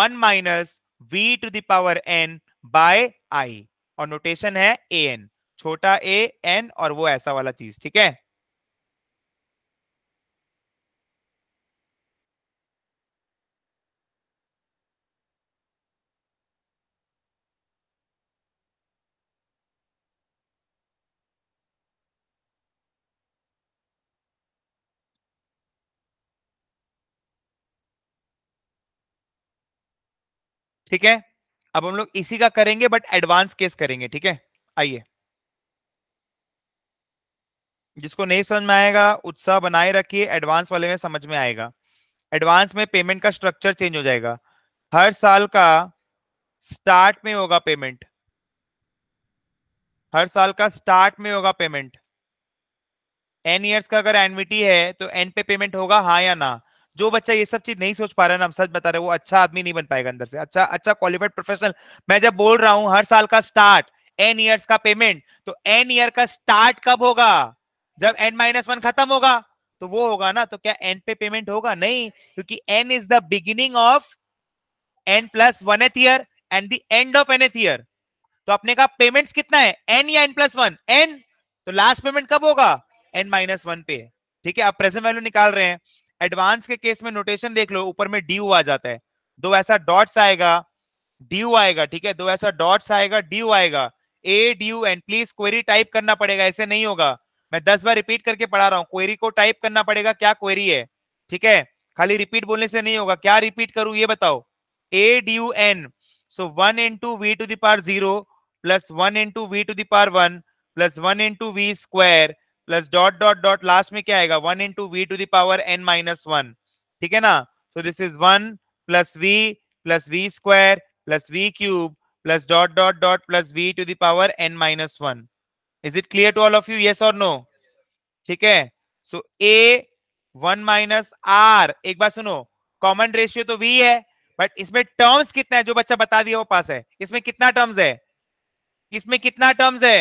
one minus v to the power n by i और नोटेशन है ए एन छोटा ए एन और वो ऐसा वाला चीज ठीक है ठीक है अब हम लोग इसी का करेंगे बट एडवांस केस करेंगे ठीक है आइए जिसको नहीं समझ में आएगा उत्साह बनाए रखिए एडवांस वाले में समझ में आएगा एडवांस में पेमेंट का स्ट्रक्चर चेंज हो जाएगा हर साल का स्टार्ट में होगा पेमेंट हर साल का स्टार्ट में होगा पेमेंट एन ईयर्स का अगर एनविटी है तो एन पे पेमेंट होगा हाँ या ना जो बच्चा ये सब चीज नहीं सोच पा रहा है ना हम सच बता रहे वो अच्छा आदमी नहीं बन पाएगा अंदर से अच्छा अच्छा क्वालिफाइड प्रोफेशनल मैं जब बोल रहा हूँ हर साल का स्टार्ट एन ईयर्स का पेमेंट तो एन ईयर का स्टार्ट कब होगा जब एन माइनस वन खत्म होगा तो वो होगा ना तो क्या एन पे पेमेंट होगा नहीं क्योंकि n is the beginning of n plus one th year and the end of n th year तो अपने का पेमेंट्स कितना है एन या एन प्लस वन एन तो लास्ट पेमेंट कब होगा एन माइनस वन पे ठीक है आप प्रेजेंट वैल्यू निकाल रहे हैं एडवांस के केस में नोटेशन देख लो ऊपर में डी आ जाता है दो ऐसा डॉट्स आएगा डी आएगा ठीक है दो ऐसा डॉट्स आएगा डी आएगा a due and please query type करना पड़ेगा ऐसे नहीं होगा मैं दस बार रिपीट करके पढ़ा रहा हूँ क्वेरी को टाइप करना पड़ेगा क्या क्वेरी है ठीक है खाली रिपीट बोलने से नहीं होगा क्या रिपीट करूं ये बताओ a due n so one into v to the power zero plus one into v to the power one plus one into v square plus dot dot dot last में क्या आएगा one into v to the power n minus one ठीक है ना तो this is one plus v plus v square plus v cube plus dot dot dot plus v to the power n minus one is it clear to all of you yes और no ठीक है so a one minus r एक बार सुनो common ratio तो v है but इसमें terms कितना है जो बच्चा बता दिया वो पास है इसमें कितना टर्म्स है इसमें कितना टर्म्स है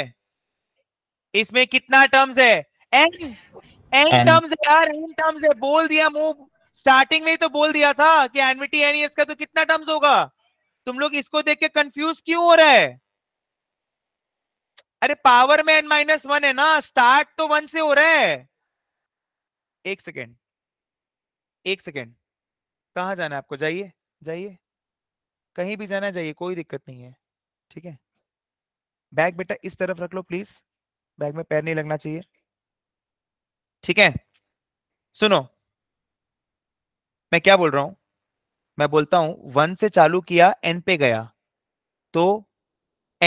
इसमें कितना टर्म्स है एन एन टर्म्स है यार एन टर्म्स है बोल दिया मूव स्टार्टिंग में ही तो बोल दिया था कि एनविटी एनईएस e का तो कितना टर्म्स होगा तुम लोग इसको देख के कंफ्यूज क्यों हो रहा है अरे पावर में एन माइनस वन है ना स्टार्ट तो वन से हो रहा है एक सेकेंड एक सेकेंड कहा जाना है आपको जाइए जाइए कहीं भी जाना जाइए कोई दिक्कत नहीं है ठीक है बैग बेटा इस तरफ रख लो प्लीज बैग में पैर नहीं लगना चाहिए ठीक है सुनो मैं क्या बोल रहा हूं मैं बोलता हूं वन से चालू किया एन पे गया तो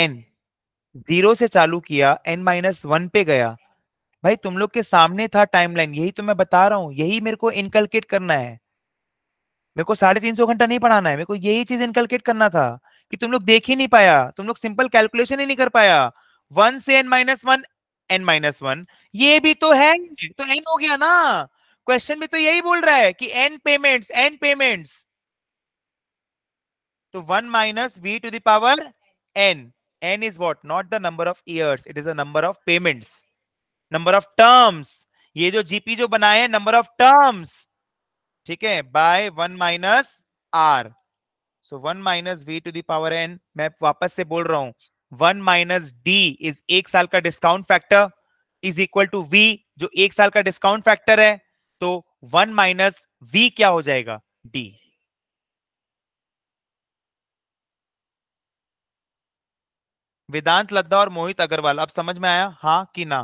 एन जीरो से चालू किया एन माइनस वन पे गया भाई तुम लोग के सामने था टाइमलाइन यही तो मैं बता रहा हूं यही मेरे को इनकलकेट करना है मेरे को साढ़े तीन सौ घंटा नहीं पढ़ाना है मेरे को यही चीज इनकलकेट करना था कि तुम लोग देख ही नहीं पाया तुम लोग सिंपल कैलकुलेशन ही नहीं कर पाया वन से n minus one n minus one ये भी तो है तो एन हो गया ना क्वेश्चन में तो यही बोल रहा है कि एन पेमेंट्स एन पेमेंट्स तो one minus v to the power n n is what not the number of years it is number of payments number of terms ये जो जीपी जो बनाए हैं नंबर ऑफ टर्म्स ठीक है by one minus r so one minus v to the power n मैं वापस से बोल रहा हूं वन माइनस डी इज एक साल का discount factor is equal to v जो एक साल का डिस्काउंट फैक्टर है तो वन माइनस वी क्या हो जाएगा डी वेदांत लद्दा और मोहित अग्रवाल अब समझ में आया हाँ कि ना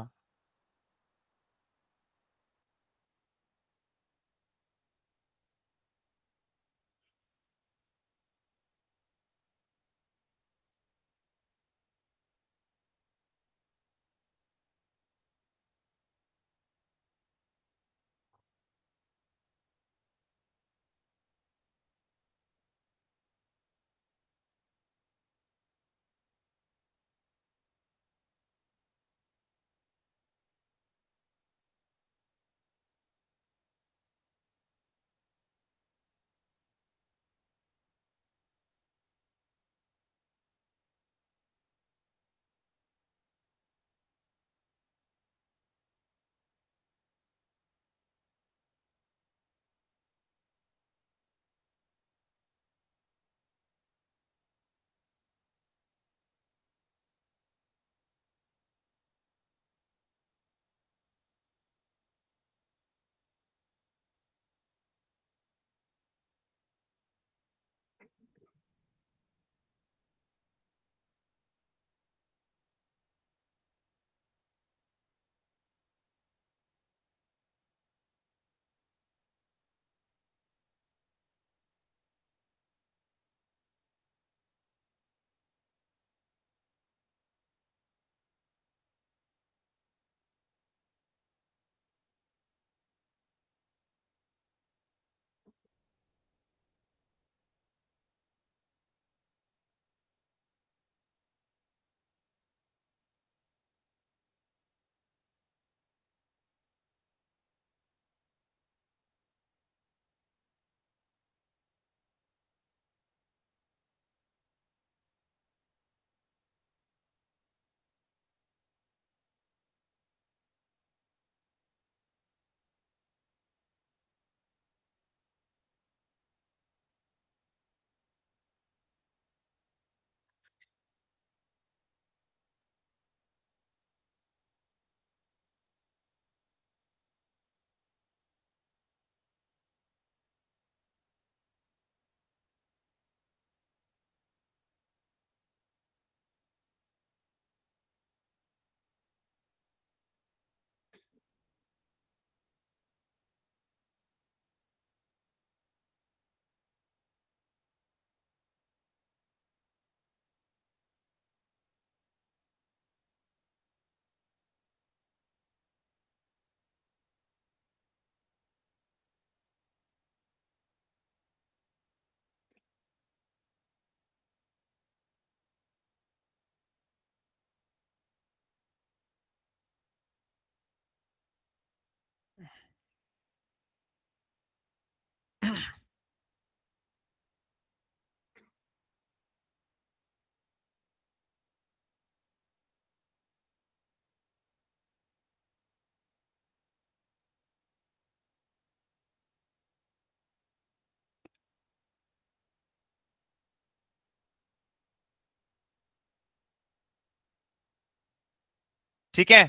ठीक है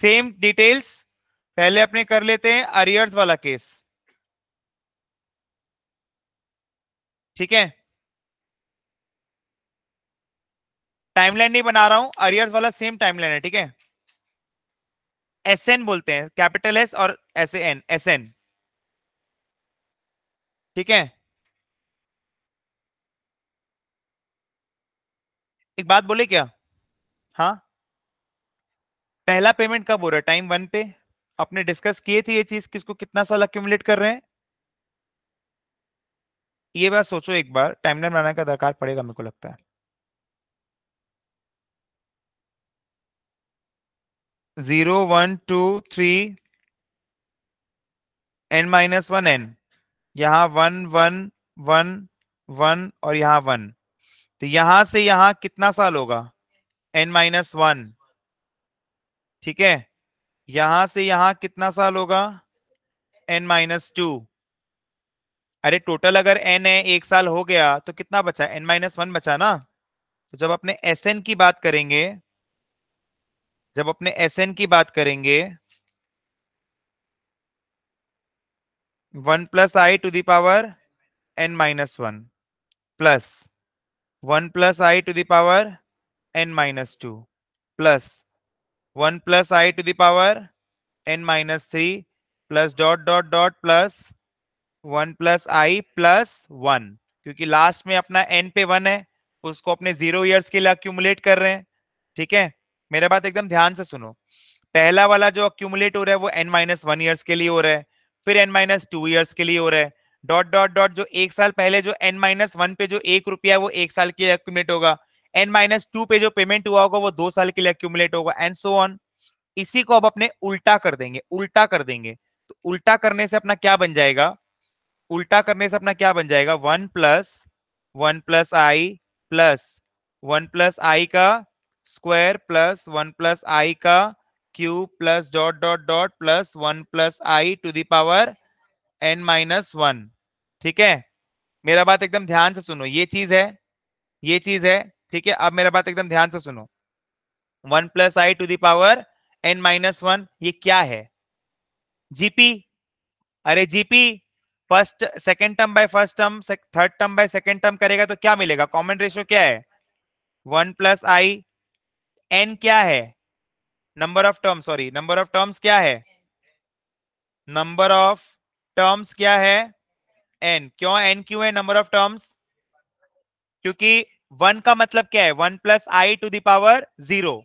सेम डिटेल्स पहले अपने कर लेते हैं अरियर्स वाला केस ठीक है टाइमलाइन नहीं बना रहा हूं अरियर्स वाला सेम टाइमलाइन है ठीक है एस एन बोलते हैं कैपिटल एस और एस एन एस एन ठीक है एक बात बोले क्या हाँ पहला पेमेंट कब हो रहा है टाइम वन पे आपने डिस्कस किए थे ये चीज किसको कितना साल अक्यूमुलेट कर रहे हैं ये बात सोचो एक बार टाइमलाइन बनाने का दरकार पड़ेगा मेरे को लगता है zero one two three n minus one n यहां वन वन वन वन और यहां वन तो यहां से यहां कितना साल होगा एन माइनस वन ठीक है यहां से यहां कितना साल होगा एन माइनस टू अरे टोटल अगर एन है एक साल हो गया तो कितना बचा एन माइनस वन बचा ना तो जब अपने एस एन की बात करेंगे जब अपने एस एन की बात करेंगे one plus i to the power n minus one plus one plus i to the power n minus two plus one plus i to the power n minus three plus dot dot dot plus one plus i plus one क्योंकि last में अपना N पे one है उसको अपने zero years के लिए accumulate कर रहे हैं ठीक है मेरा बात एकदम ध्यान से सुनो पहला वाला जो अक्यूमुलेट हो रहा है वो एन माइनस वन ईयर्स के लिए हो रहा है फिर एन माइनस टू ईयर्स के लिए हो रहा है डॉट डॉट डॉट जो एक साल पहले जो एन माइनस वन पे जो एक रुपया वो एक साल के लिए अक्यूमुलेट होगा एन माइनस टू पे जो पेमेंट हुआ होगा वो दो साल के लिए अक्यूमुलेट होगा एंड सो ऑन इसी को अब अपने उल्टा कर देंगे उल्टा कर देंगे तो उल्टा करने से अपना क्या बन जाएगा उल्टा करने से अपना क्या बन जाएगा one plus one plus i plus one plus i का square plus one plus i का cube plus dot dot dot plus one plus i to the power n minus one ठीक है मेरा बात एकदम ध्यान से सुनो ये चीज है ये चीज है ठीक है अब मेरा बात एकदम ध्यान से सुनो one plus i to the power n minus one ये क्या है जीपी अरे GP first second term by first term third term by second term करेगा तो क्या मिलेगा कॉमन रेशियो क्या है वन प्लस आई एन क्या है number of term sorry number of terms क्या है नंबर ऑफ टर्म्स क्या है एन क्यों एन क्यों है नंबर ऑफ टर्म्स क्योंकि वन का मतलब क्या है one plus i to the power zero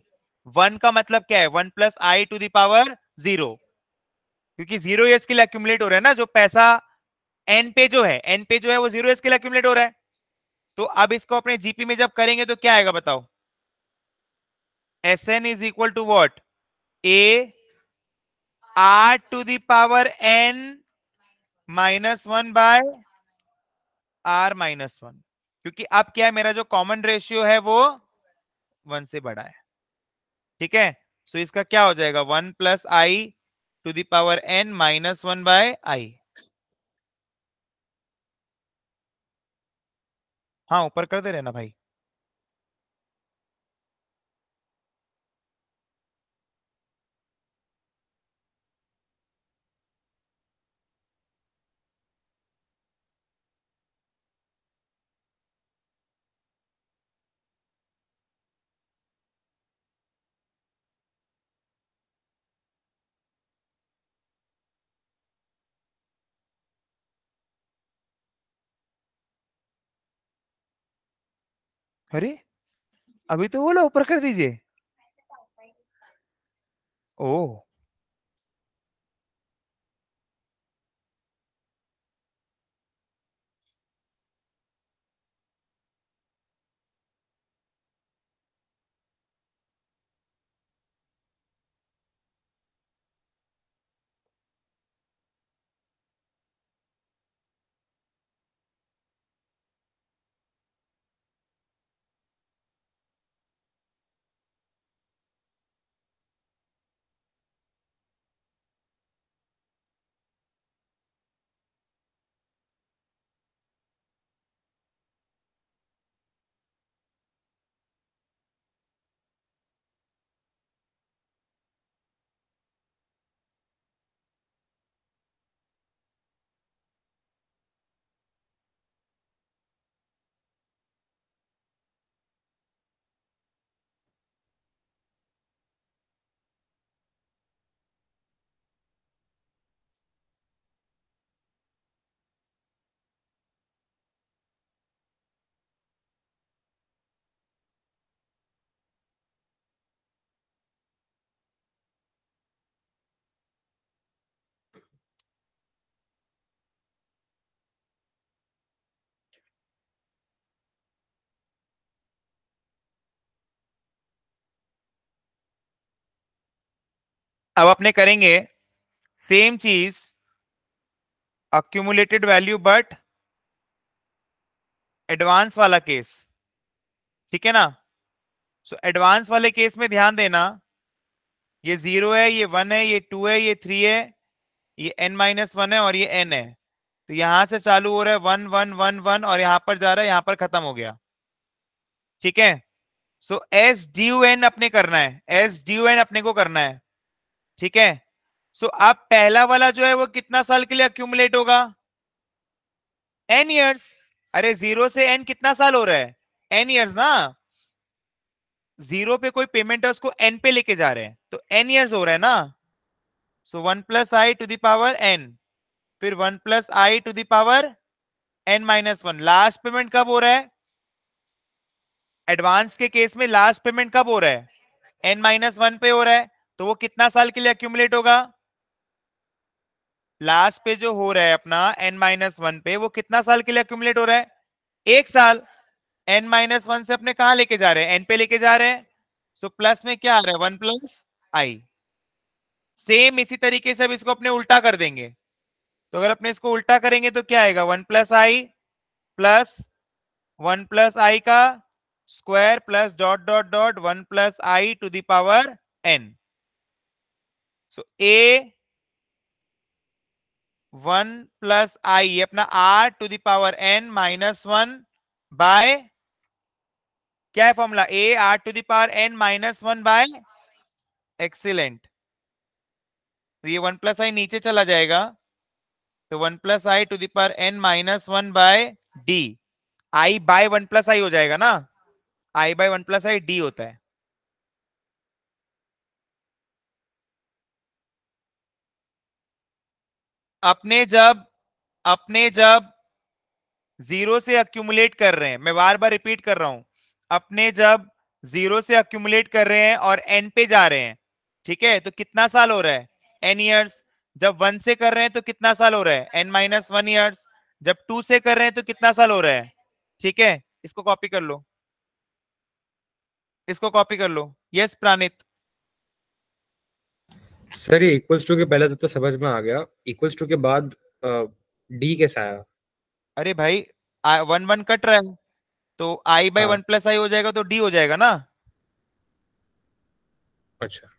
one का मतलब क्या है one plus i to the power zero क्योंकि जीरो ईयर्स के लिए अक्यूमुलेट हो रहा है ना जो पैसा एन पे जो है एन पे जो है वो जीरो ईयर्स के लिए अक्यूमुलेट हो रहा है तो अब इसको अपने जीपी में जब करेंगे तो क्या आएगा बताओ s n is equal to what a r to the power n minus one by r minus one क्योंकि अब क्या है मेरा जो कॉमन रेशियो है वो वन से बड़ा है ठीक है सो इसका क्या हो जाएगा one plus i to the power n minus one by i हाँ ऊपर कर दे रहे ना भाई अरे अभी तो बोलो ऊपर कर दीजिए तो ओ अब अपने करेंगे सेम चीज अक्यूमुलेटेड वैल्यू बट एडवांस वाला केस ठीक है ना सो so, एडवांस वाले केस में ध्यान देना ये जीरो है ये वन है ये टू है ये थ्री है ये एन माइनस वन है और ये एन है तो यहां से चालू हो रहा है वन वन वन वन और यहां पर जा रहा है यहां पर खत्म हो गया ठीक है so s due n अपने करना है एस डी यू एन अपने को करना है ठीक है सो so, आप पहला वाला जो है वो कितना साल के लिए अक्यूमुलेट होगा एन ईयर्स अरे जीरो से एन कितना साल हो रहा है एन ईयर्स ना जीरो पे कोई पेमेंट है उसको एन पे लेके जा रहे हैं तो एन ईयर्स हो रहा है ना so one plus i to the power n फिर one plus i to the power n minus one last payment कब हो रहा है एडवांस के केस में लास्ट पेमेंट कब हो रहा है एन माइनस वन पे हो रहा है तो वो कितना साल के लिए अक्यूमुलेट होगा लास्ट पे जो हो रहा है अपना एन माइनस वन पे वो कितना साल के लिए अक्यूमुलेट हो रहा है एक साल एन माइनस वन से अपने कहा लेके जा रहे हैं एन पे लेके जा रहे हैं सो प्लस में क्या आ रहा है वन प्लस आई सेम इसी तरीके से अब इसको अपने उल्टा कर देंगे तो अगर अपने इसको उल्टा करेंगे तो क्या आएगा one plus i plus one plus i का square plus dot dot dot one plus i to the power n so a one plus i अपना r to the power n minus one by क्या है formula a r to the power n minus one by excellent तो ये one plus i नीचे चला जाएगा तो one plus i to the power n minus one by d i by one plus i हो जाएगा ना i by one plus i d होता है अपने जब अपने जब जीरो से अक्यूमुलेट कर रहे हैं मैं बार बार रिपीट कर रहा हूं अपने जब जीरो से अक्यूमुलेट कर रहे हैं और एन पे जा रहे हैं ठीक है तो कितना साल हो रहा है एन ईयर्स जब वन से कर रहे हैं तो कितना साल हो रहा है एन माइनस वन ईयर्स जब टू से कर रहे हैं तो कितना साल हो रहा है ठीक है इसको कॉपी कर लो इसको कॉपी कर लो यस प्राणित सर ये इक्वल्स टू के पहले तो समझ में आ गया इक्वल्स टू के बाद डी कैसा आया अरे भाई वन वन कट रहा है तो i by one plus i हो जाएगा तो डी हो जाएगा ना अच्छा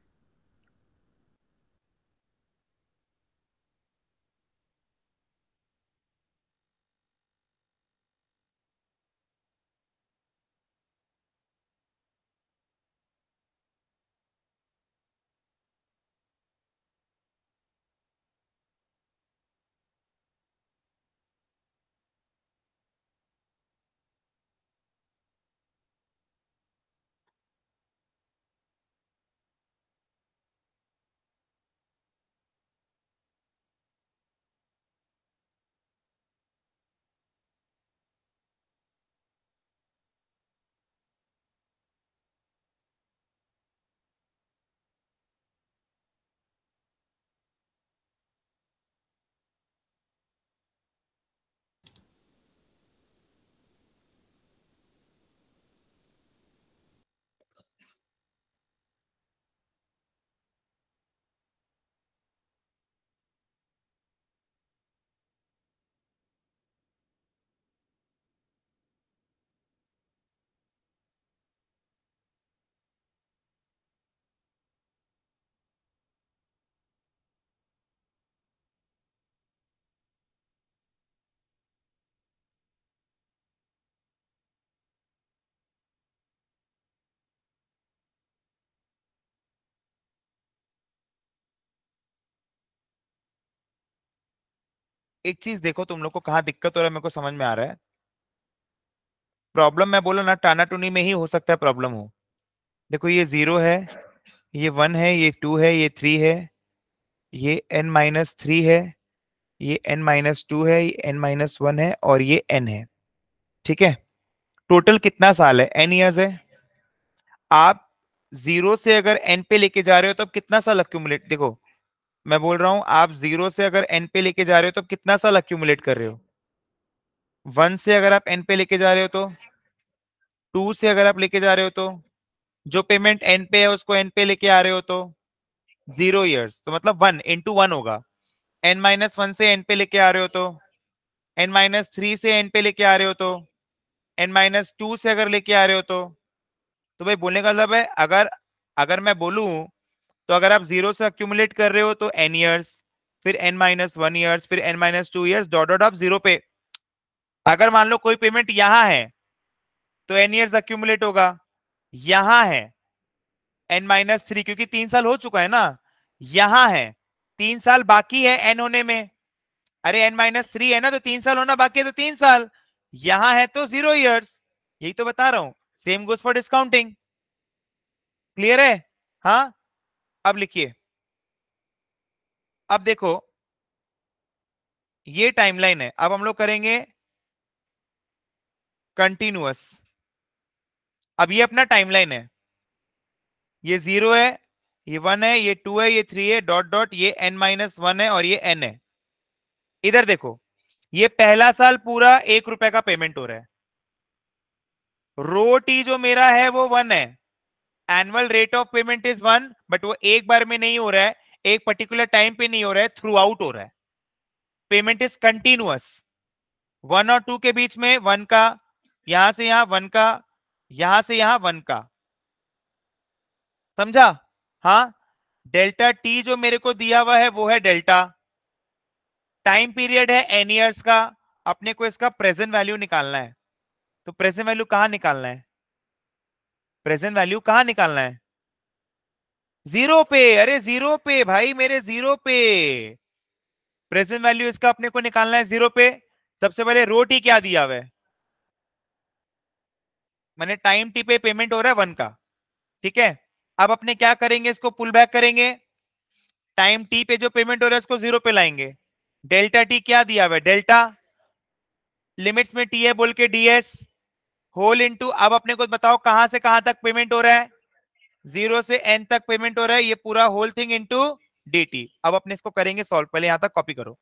एक चीज देखो तुम लोग को कहा दिक्कत हो रहा है मेरे को समझ में आ रहा है प्रॉब्लम मैं बोला ना टाना टूनी में ही हो सकता है प्रॉब्लम हो देखो ये जीरो है ये वन है ये टू है ये थ्री है ये एन माइनस थ्री है ये एन माइनस टू है ये एन माइनस वन है और ये एन है ठीक है टोटल कितना साल है एन ईयर्स है आप जीरो से अगर एन पे लेके जा रहे हो तो अब कितना साल अक्यूमुलेट देखो मैं बोल रहा हूं आप जीरो से अगर एन पे लेके जा रहे हो तो कितना साल अक्यूमुलेट कर रहे हो वन से अगर आप एन पे लेके जा रहे हो तो टू से अगर आप लेके जा रहे हो तो जो पेमेंट एन पे है उसको एन पे लेके आ रहे हो तो जीरो ईयर्स तो मतलब वन इन टू वन होगा एन माइनस वन से एन पे लेके आ रहे हो तो एन माइनस थ्री से एन पे लेके आ रहे हो तो एन माइनस टू से अगर लेके आ रहे हो तो तो भाई बोलने का मतलब है अगर अगर मैं बोलूं तो अगर आप जीरो से अक्यूमुलेट कर रहे हो तो एन ईयर्स फिर एन माइनस वन ईयर्स फिर n minus two years dot dot zero पे अगर मान लो कोई पेमेंट यहां है तो एन ईयर्स अक्यूमुलेट होगा यहां है एन माइनस थ्री क्योंकि तीन साल हो चुका है ना यहां है तीन साल बाकी है एन होने में अरे एन माइनस थ्री है ना तो तीन साल होना बाकी है तो तीन साल यहां है तो जीरो ईयर्स यही तो बता रहा हूं same goes for discounting clear है हाँ अब लिखिए अब देखो ये टाइमलाइन है अब हम लोग करेंगे कंटिन्यूस अब ये अपना टाइमलाइन है ये जीरो है ये वन है ये टू है ये थ्री है डॉट डॉट ये एन माइनस वन है और ये एन है इधर देखो ये पहला साल पूरा एक रुपए का पेमेंट हो रहा है रोटी जो मेरा है वो वन है annual rate of payment is one but वो एक बार में नहीं हो रहा है एक पर्टिकुलर टाइम पे नहीं हो रहा है थ्रू आउट हो रहा है पेमेंट इज कंटिन्यूअस वन और टू के बीच में वन का यहां से यहां वन का यहां से यहां वन का समझा हाँ डेल्टा टी जो मेरे को दिया हुआ है वो है डेल्टा टाइम पीरियड है एन ईयर्स का अपने को इसका प्रेजेंट वैल्यू निकालना है तो प्रेजेंट वैल्यू कहां निकालना है प्रेजेंट वैल्यू कहाँ निकालना है जीरो पे अरे जीरो पे भाई मेरे जीरो पे प्रेजेंट वैल्यू इसका अपने को निकालना है जीरो पे सबसे पहले रोटी क्या दिया हुआ मैंने टाइम टी पे पेमेंट हो रहा है वन का ठीक है अब अपने क्या करेंगे इसको पुल बैक करेंगे टाइम टी पे जो पेमेंट हो रहा है इसको जीरो पे लाएंगे डेल्टा टी क्या दिया हुआ है डेल्टा लिमिट्स में टी है बोल के डीएस होल इंटू अब अपने को बताओ कहां से कहां तक पेमेंट हो रहा है जीरो से एन तक पेमेंट हो रहा है ये पूरा होल थिंग इंटू डी अब अपने इसको करेंगे सॉल्व पहले यहां तक कॉपी करो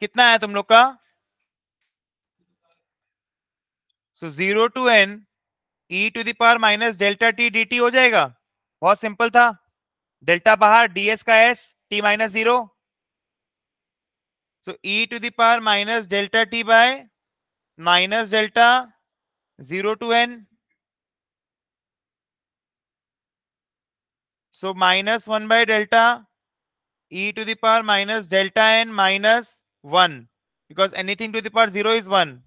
कितना है तुम लोग का so zero to n e to the power minus delta t d t हो जाएगा बहुत सिंपल था डेल्टा बाहर डीएस का s t minus zero so e to the power minus delta t by minus delta zero to n so minus one by delta e to the power minus delta n minus 1 because anything to the power 0 is 1.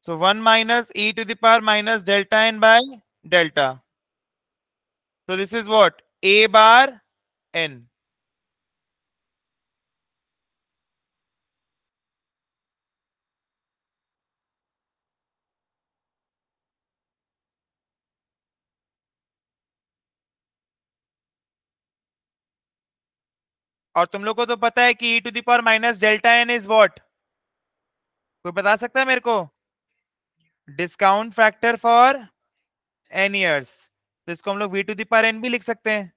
So 1 minus e to the power minus delta n by delta. So this is what? a bar n. और तुम लोग को तो पता है कि e to the power minus delta n is what कोई बता सकता है मेरे को discount factor for n years तो इसको हम लोग वी टू दावर एन भी लिख सकते हैं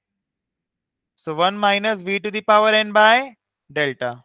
so one minus v to the power n by delta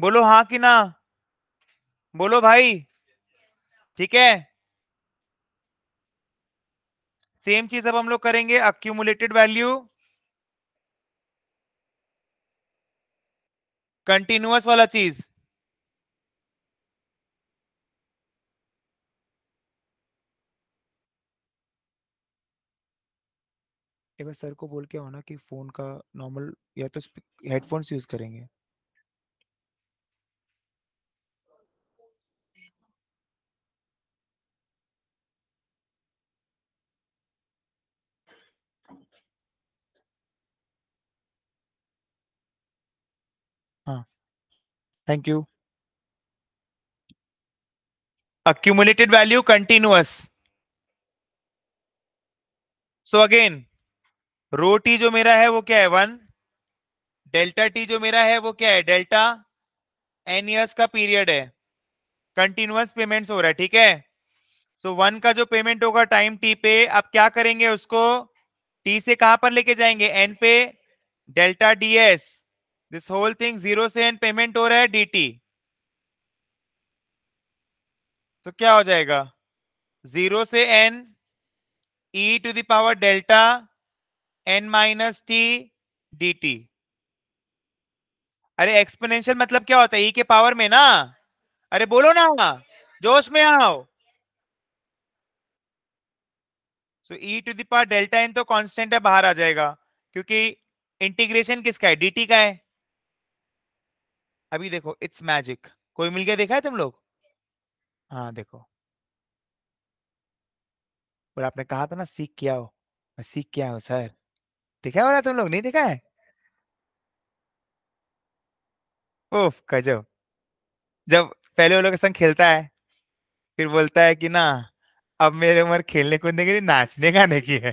बोलो हाँ कि ना बोलो भाई ठीक है सेम चीज अब हम लोग करेंगे अक्यूमुलेटेड वैल्यू कंटिन्यूअस वाला चीज सर को बोल के होना कि फोन का नॉर्मल या तो हेडफोन्स यूज करेंगे thank you accumulated value continuous so again row t जो मेरा है वो क्या है वन डेल्टा टी जो मेरा है वो क्या है डेल्टा एन ईयर्स का पीरियड है कंटिन्यूस पेमेंट हो रहा है ठीक है सो वन का जो पेमेंट होगा टाइम टी पे आप क्या करेंगे उसको टी से कहां पर लेके जाएंगे एन पे delta d s this whole thing zero से एन पेमेंट हो रहा है डीटी तो क्या हो जाएगा जीरो से n e to the power delta n minus t d t अरे एक्सपोनेंशियल मतलब क्या होता है ई e के पावर में ना अरे बोलो ना जोश में आओ so e to the power delta n तो कांस्टेंट है बाहर आ जाएगा क्योंकि इंटीग्रेशन किसका है डीटी का है अभी देखो इट्स मैजिक कोई मिल गया देखा है तुम लोग हाँ देखो और आपने कहा था ना सीख क्या हो मैं सीख क्या हो सर देखा है तुम लोग नहीं देखा है ओफ गजब जब पहले वो लोग संग खेलता है फिर बोलता है कि ना अब मेरे उम्र खेलने कूदने के लिए नाचने गाने की है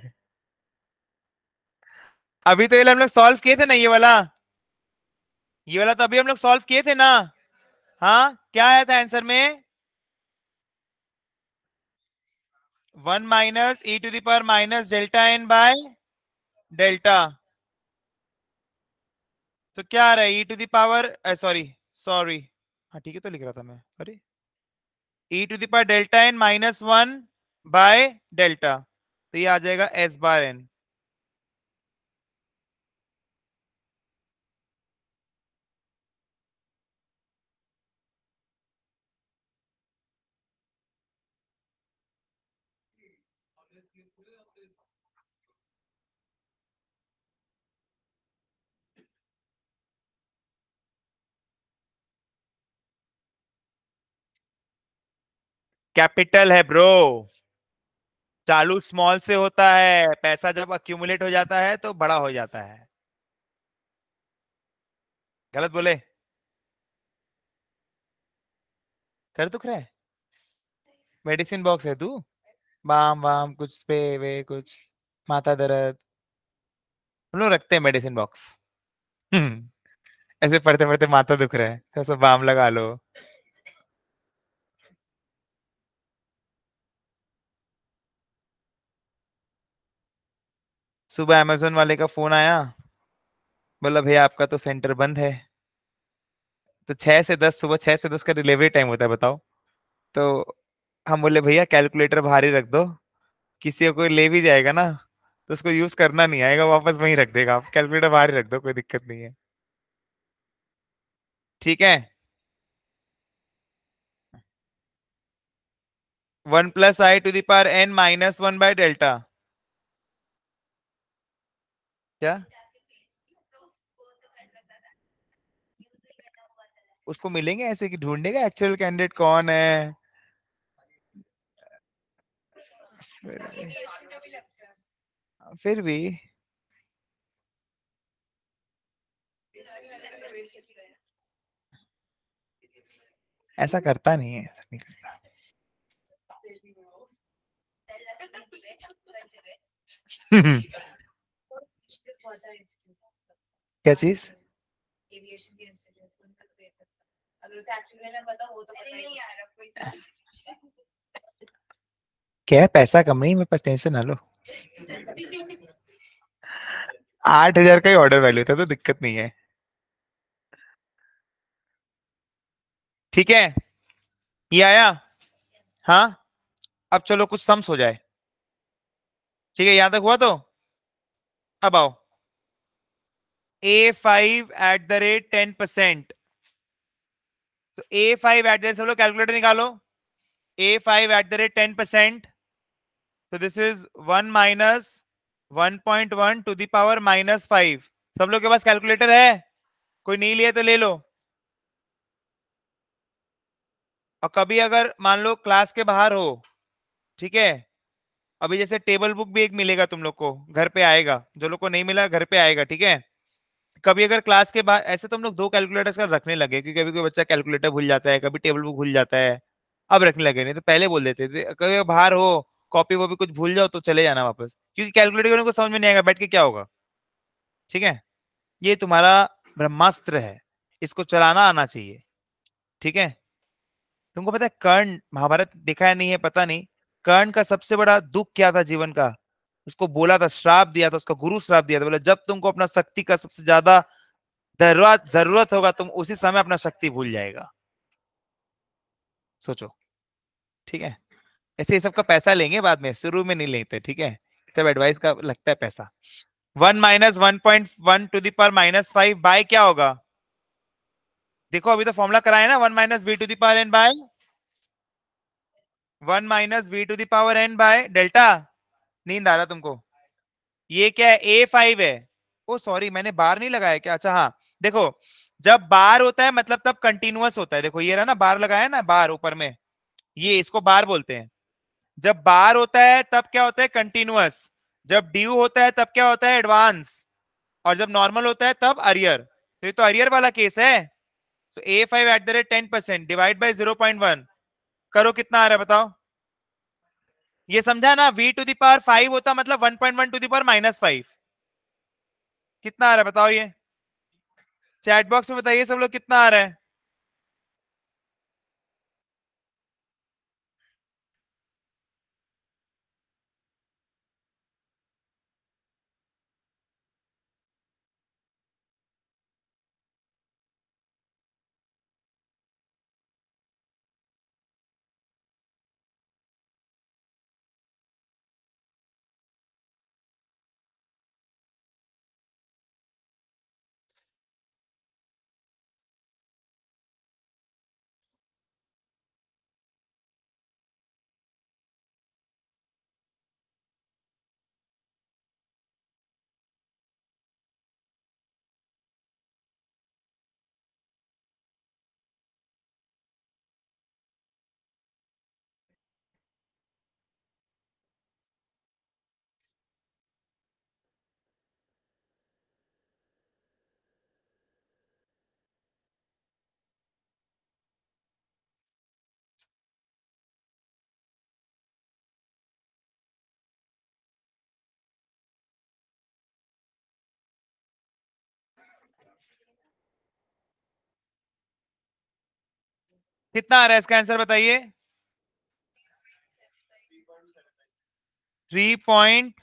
अभी तो ये हम लोग सॉल्व किए थे ना ये वाला ये वाला तो अभी हम लोग सॉल्व किए थे ना हाँ क्या आया था आंसर में one minus e to the power minus delta n by delta तो क्या आ रहा है e to the power sorry sorry हाँ ठीक है तो लिख रहा था मैं अरे e to the power delta n minus one by delta तो ये आ जाएगा एस बार एन कैपिटल है ब्रो चालू स्मॉल से होता है पैसा जब अक्यूमुलेट हो जाता है तो बड़ा हो जाता है गलत बोले सर दुख रहा है मेडिसिन बॉक्स है तू बाम वाम कुछ पे वे कुछ माथा दर्द हम लोग रखते हैं मेडिसिन बॉक्स [LAUGHS] ऐसे पढ़ते पढ़ते माता दुख रहा है सब बाम लगा लो सुबह अमेजोन वाले का फोन आया बोला भैया आपका तो सेंटर बंद है तो छः से दस सुबह छः से दस का डिलीवरी टाइम होता है बताओ तो हम बोले भैया कैलकुलेटर भारी रख दो किसी को ले भी जाएगा ना तो उसको यूज करना नहीं आएगा वापस वहीं रख देगा आप कैलकुलेटर बाहर ही रख दो कोई दिक्कत नहीं है ठीक है one plus i to the power n minus one by delta क्या उसको मिलेंगे ऐसे कि ढूंढने का एक्चुअल कैंडिडेट कौन है फिर भी फिर भी ऐसा करता नहीं है ऐसा नहीं करता हम्म [LAUGHS] [LAUGHS] क्या हाँ, चीज तो तो [LAUGHS] क्या पैसा कम नहीं मेरे पास टेंशन ना लो आठ हजार का ही ऑर्डर वैल्यू था तो दिक्कत नहीं है ठीक है ये आया हाँ अब चलो कुछ सम्स हो जाए ठीक है यहां तक हुआ तो अब आओ a five at the rate ten percent so a five at the rate सब लोग कैलकुलेटर निकालो a five at the rate ten percent so this is one minus one point one to the power minus five सब लोग के पास calculator है कोई नहीं लिया तो ले लो और कभी अगर मान लो क्लास के बाहर हो ठीक है अभी जैसे टेबल बुक भी एक मिलेगा तुम लोग को घर पे आएगा जो लोग को नहीं मिला घर पे आएगा ठीक है कभी अगर क्लास के बाहर ऐसे तो हम लोग दो कैलकुलेटर्स का रखने लगे क्योंकि कभी कोई बच्चा कैलकुलेटर भूल जाता है कभी टेबल बुक भूल जाता है अब रखने लगे नहीं तो पहले बोल देते थे कभी बाहर हो कॉपी वॉपी कुछ भूल जाओ तो चले जाना वापस क्योंकि कैलकुलेटर को समझ में नहीं आएगा बैठ के क्या होगा ठीक है ये तुम्हारा ब्रह्मास्त्र है इसको चलाना आना चाहिए ठीक है तुमको पता है कर्ण महाभारत देखा है नहीं है पता नहीं कर्ण का सबसे बड़ा दुख क्या था जीवन का उसको बोला था श्राप दिया था उसका गुरु श्राप दिया था बोला जब तुमको अपना शक्ति का सबसे ज्यादा जरूरत होगा तुम उसी समय अपना शक्ति भूल जाएगा सोचो ठीक है ऐसे ये सबका पैसा लेंगे बाद में शुरू में नहीं लेते ठीक है सब एडवाइस का लगता है पैसा one minus one point one to the power minus five by क्या होगा देखो अभी तो फॉर्मूला कराए ना one minus b to the power n by one minus b to the power n by delta नींद आ रहा तुमको ये क्या है ए फाइव है ओ सॉरी मैंने बार नहीं लगाया क्या अच्छा हाँ देखो जब बार होता है मतलब तब कंटिन्यूस होता है देखो ये रहा ना बार लगाया ना बार ऊपर में ये इसको बार बोलते हैं जब बार होता है तब क्या होता है कंटिन्यूस जब ड्यू होता है तब क्या होता है एडवांस और जब नॉर्मल होता है तब अरियर तो ये तो अरियर वाला केस है so a five at the rate ten percent divide by zero point one करो कितना आ रहा है बताओ ये समझा ना v to the power five होता मतलब 1.1 point one to the power minus five कितना आ रहा है बताओ ये चैट बॉक्स में बताइए सब लोग कितना आ रहा है कितना आ रहा है इसका आंसर बताइए three point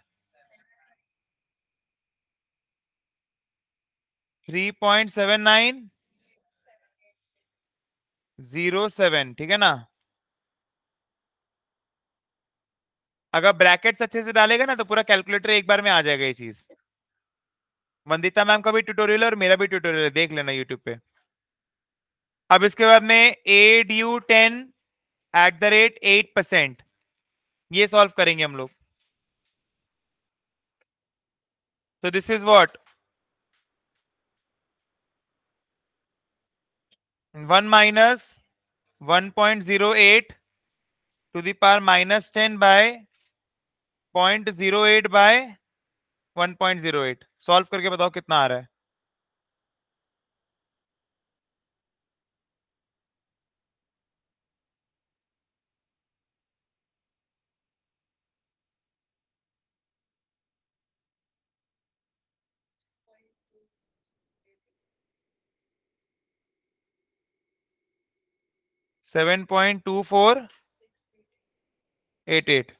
three point seven nine zero seven ठीक है ना अगर ब्रैकेट्स अच्छे से डालेगा ना तो पूरा कैलकुलेटर एक बार में आ जाएगा ये चीज वंदिता मैम का भी ट्यूटोरियल और मेरा भी ट्यूटोरियल देख लेना यूट्यूब पे अब इसके बाद में a due ten at the rate eight percent ये सॉल्व करेंगे हम लोग तो this is what one minus one point zero eight to the power minus ten by point zero eight by one point zero eight solve करके बताओ कितना आ रहा है 7.2488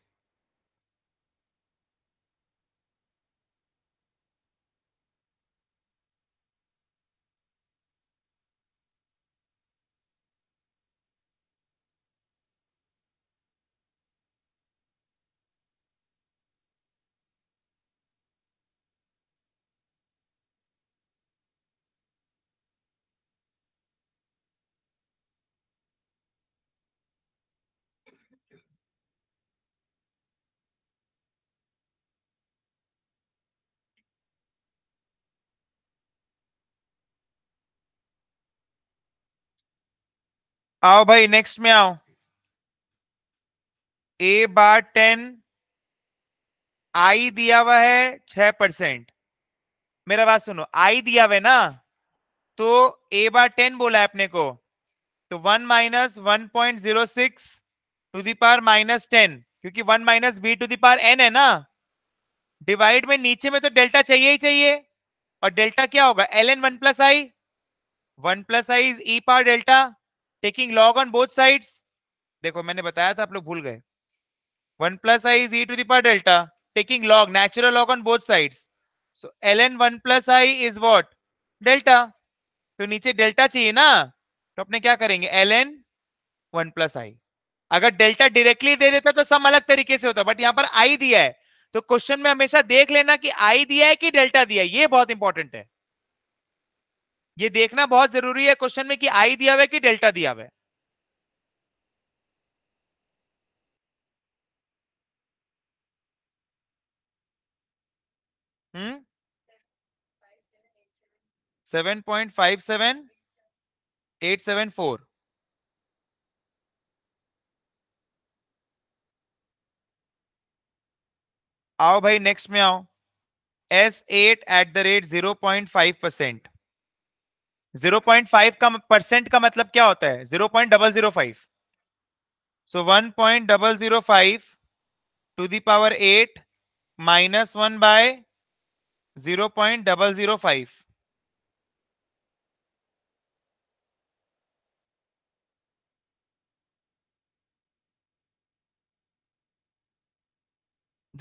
आओ भाई नेक्स्ट में आओ ए बार टेन आई दिया हुआ है छ परसेंट मेरा बात सुनो आई दिया हुआ है ना तो ए बार टेन बोला है अपने को तो one minus one point zero six to the power minus ten क्योंकि one minus b to the power n है ना डिवाइड में नीचे में तो डेल्टा चाहिए ही चाहिए और डेल्टा क्या होगा l n one plus i one plus i is e power delta taking log on both sides देखो मैंने बताया था आप लोग भूल गए one plus i is e to the power delta taking natural log on both both so l n one plus i is what delta तो नीचे डेल्टा चाहिए ना तो अपने क्या करेंगे l n one plus i अगर डेल्टा डायरेक्टली दे देता तो सम अलग तरीके से होता बट यहाँ पर आई दिया है तो क्वेश्चन में हमेशा देख लेना कि आई दिया है कि डेल्टा दिया है ये बहुत इंपॉर्टेंट है ये देखना बहुत जरूरी है क्वेश्चन में कि आई दिया हुआ है कि डेल्टा दिया हुआ है hmm seven point five seven eight seven four आओ भाई नेक्स्ट में आओ s eight at the rate zero point five percent zero point five का परसेंट का मतलब क्या होता है zero point double zero five so one point double zero five to the power eight minus one by zero point double zero five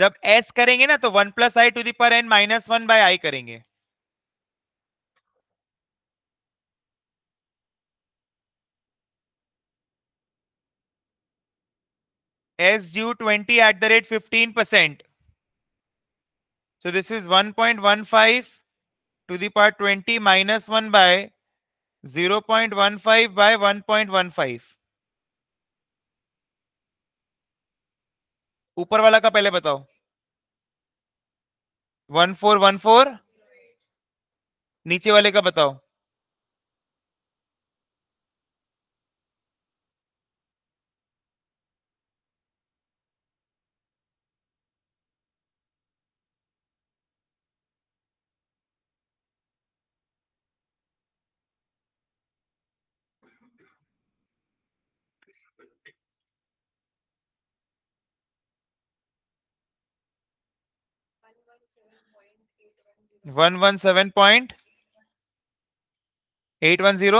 जब s करेंगे ना तो one plus i to the power n minus one by i करेंगे s u twenty at the rate fifteen percent so this is one point one five to the power twenty minus one by zero point one five by one point one five ऊपर वाला का पहले बताओ one four one four नीचे वाले का बताओ one one seven point eight one zero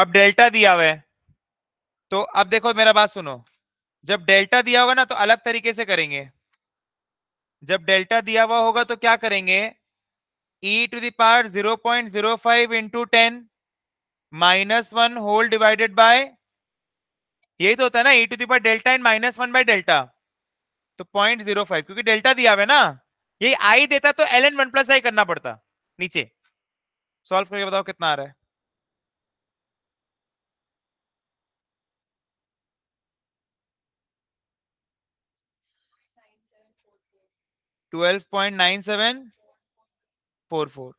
अब डेल्टा दिया हुआ है तो अब देखो मेरा बात सुनो जब डेल्टा दिया होगा ना तो अलग तरीके से करेंगे जब डेल्टा दिया हुआ होगा तो क्या करेंगे e to the power zero point zero five into ten minus one whole divided by यही तो होता है ना e to the power delta and minus one by delta तो पॉइंट जीरो फाइव क्योंकि डेल्टा दिया हुआ है ना यही आई देता तो l n one plus i करना पड़ता नीचे सॉल्व करके बताओ कितना आ रहा है point nine seven four four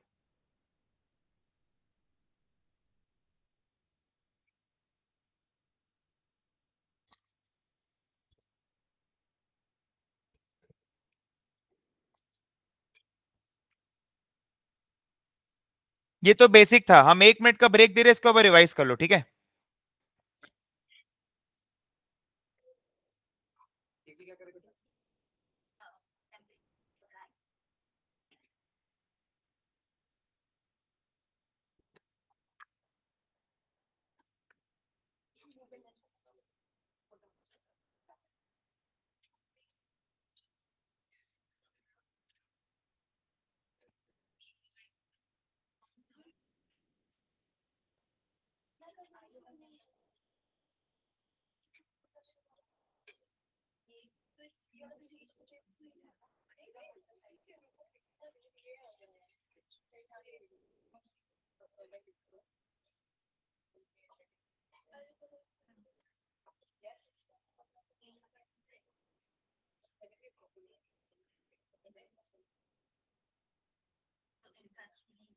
ये तो बेसिक था हम एक मिनट का ब्रेक दे रहे इसको रिवाइज कर लो ठीक है that's really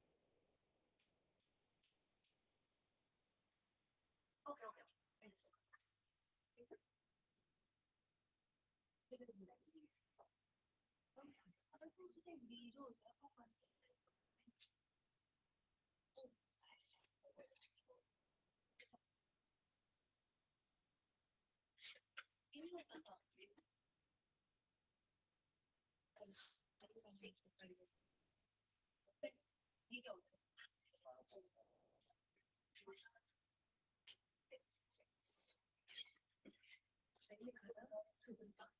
你有的，不管。你有的。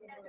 IPL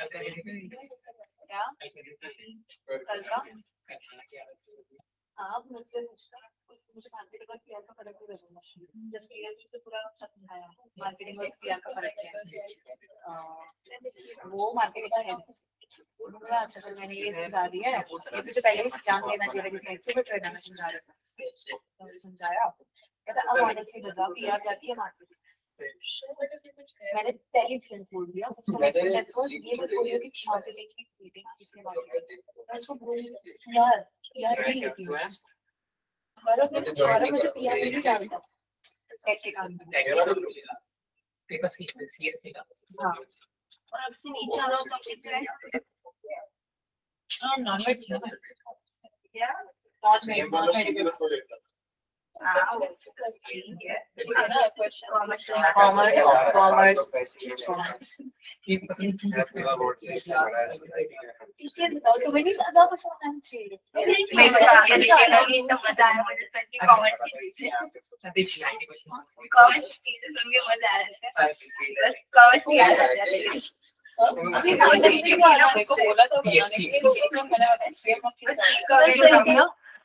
आप हाँ, मुझसे पूछना मार्केटिंग और का फर्क फर्क है वो मार्केटिंग का है उन्होंने अच्छा सर मैंने ये समझा दिया पहले जान लेना चाहिए समझाया अब जाती है मार्केटिंग मैंने पहली फिल्म बोल दिया ये मत बोलियो कि शौचालय की मीटिंग किसने मांगी उसको बोलियो यार यार नहीं लेती और मुझे और मुझे पीआर नहीं डालता टेक के काम पेपर सीट सीएस का हां और अब से नीचे आओ तो किसका है हां नॉर्मल ठीक है या पांच minute common commerce commerce commerce बोला था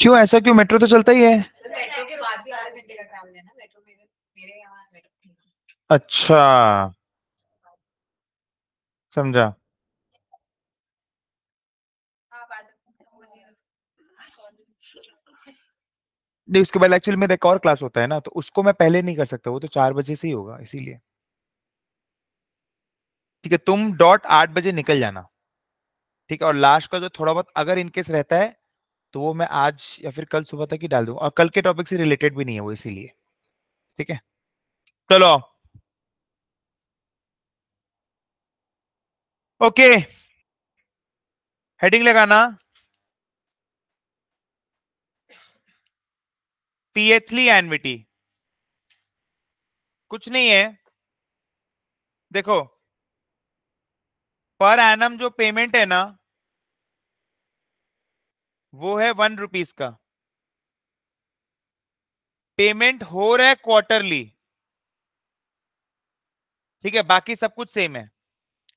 क्यों ऐसा क्यों मेट्रो तो चलता ही है मेट्रो के बाद भी आधे घंटे का ट्रैवल है ना मेट्रो मेरे मेरे यहाँ मेट्रो अच्छा समझा हाँ, तो नहीं उसके बाद एक्चुअली मेरा एक और क्लास होता है ना तो उसको मैं पहले नहीं कर सकता वो तो चार बजे से ही होगा इसीलिए ठीक है तुम डॉट आठ बजे निकल जाना ठीक है और लास्ट का जो थोड़ा बहुत अगर इनकेस रहता है तो वो मैं आज या फिर कल सुबह तक ही डाल दूंगा और कल के टॉपिक से रिलेटेड भी नहीं है वो इसीलिए ठीक है चलो ओके हेडिंग लगाना पीएथली एनविटी कुछ नहीं है देखो पर एनम जो पेमेंट है ना वो है वन रुपीज का पेमेंट हो रहा है क्वार्टरली ठीक है बाकी सब कुछ सेम है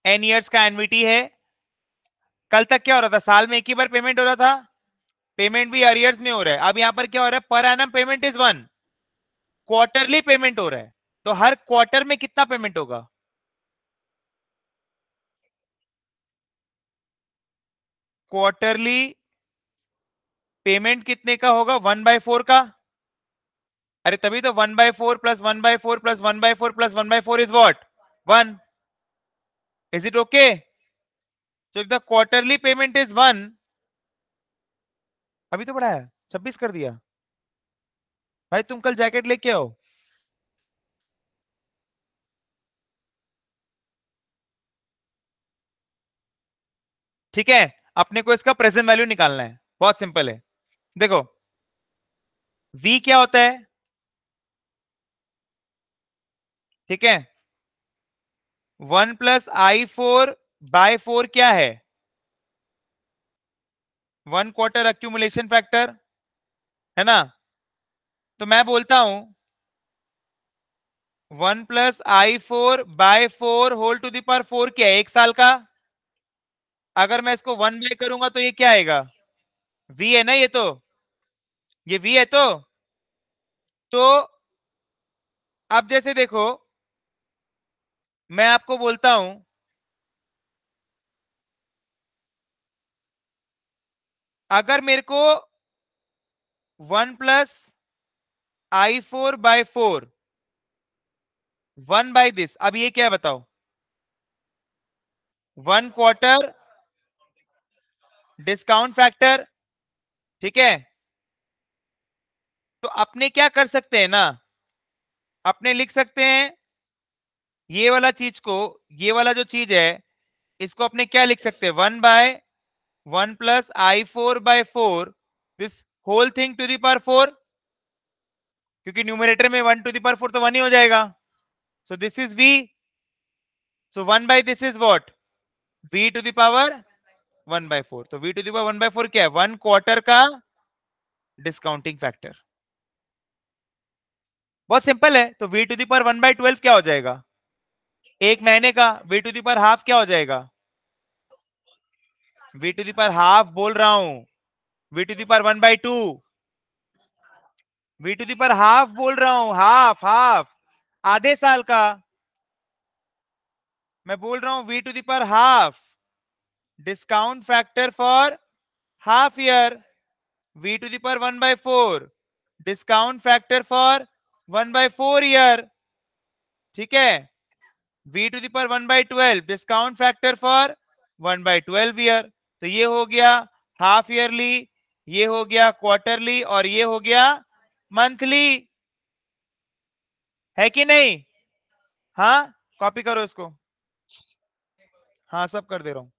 एन ईयर्स का एनविटी है कल तक क्या हो रहा था साल में एक ही बार पेमेंट हो रहा था पेमेंट भी अरियर्स में हो रहा है अब यहां पर क्या हो रहा है पर n payment is one quarterly payment हो रहा है तो हर क्वार्टर में कितना पेमेंट होगा क्वार्टरली पेमेंट कितने का होगा वन बाय फोर का अरे तभी तो one by four plus one by four plus one by four plus one by four is what one is it okay so if the quarterly payment is one अभी तो बढ़ाया छब्बीस कर दिया भाई तुम कल जैकेट लेके आओ ठीक है अपने को इसका प्रेजेंट वैल्यू निकालना है बहुत सिंपल है देखो v क्या होता है ठीक है one plus i four by four क्या है वन क्वार्टर अक्यूमुलेशन फैक्टर है ना तो मैं बोलता हूं one plus i four by four whole to power four क्या है एक साल का अगर मैं इसको वन बाय करूंगा तो ये क्या आएगा वी है ना ये तो ये वी है तो तो अब जैसे देखो मैं आपको बोलता हूं अगर मेरे को one plus i four by four one by this अब ये क्या बताओ वन क्वार्टर डिस्काउंट फैक्टर ठीक है तो अपने क्या कर सकते हैं ना अपने लिख सकते हैं ये वाला चीज को ये वाला जो चीज है इसको अपने क्या लिख सकते हैं one by one plus i four by four this whole thing to power four क्योंकि न्यूमिनेटर में वन टू पार फोर तो वन ही हो जाएगा so this is v so one by this is what v to the power one by four तो v to the one by four क्या है one quarter का डिस्काउंटिंग फैक्टर बहुत simple है तो v to the power one by twelve क्या हो जाएगा एक महीने का we to the power half क्या हो जाएगा we to the power half बोल रहा हूं we to the power one by two v to the power half बोल रहा हूं हाफ हाफ आधे साल का मैं बोल रहा हूं we to the power half discount factor for half year v to the power one by four discount factor for one by four year ठीक है v to the power 1 by twelve discount factor for one by twelve year तो ये हो गया half yearly ये हो गया quarterly और ये हो गया मंथली है कि नहीं हा कॉपी करो इसको हाँ सब कर दे रहा हूं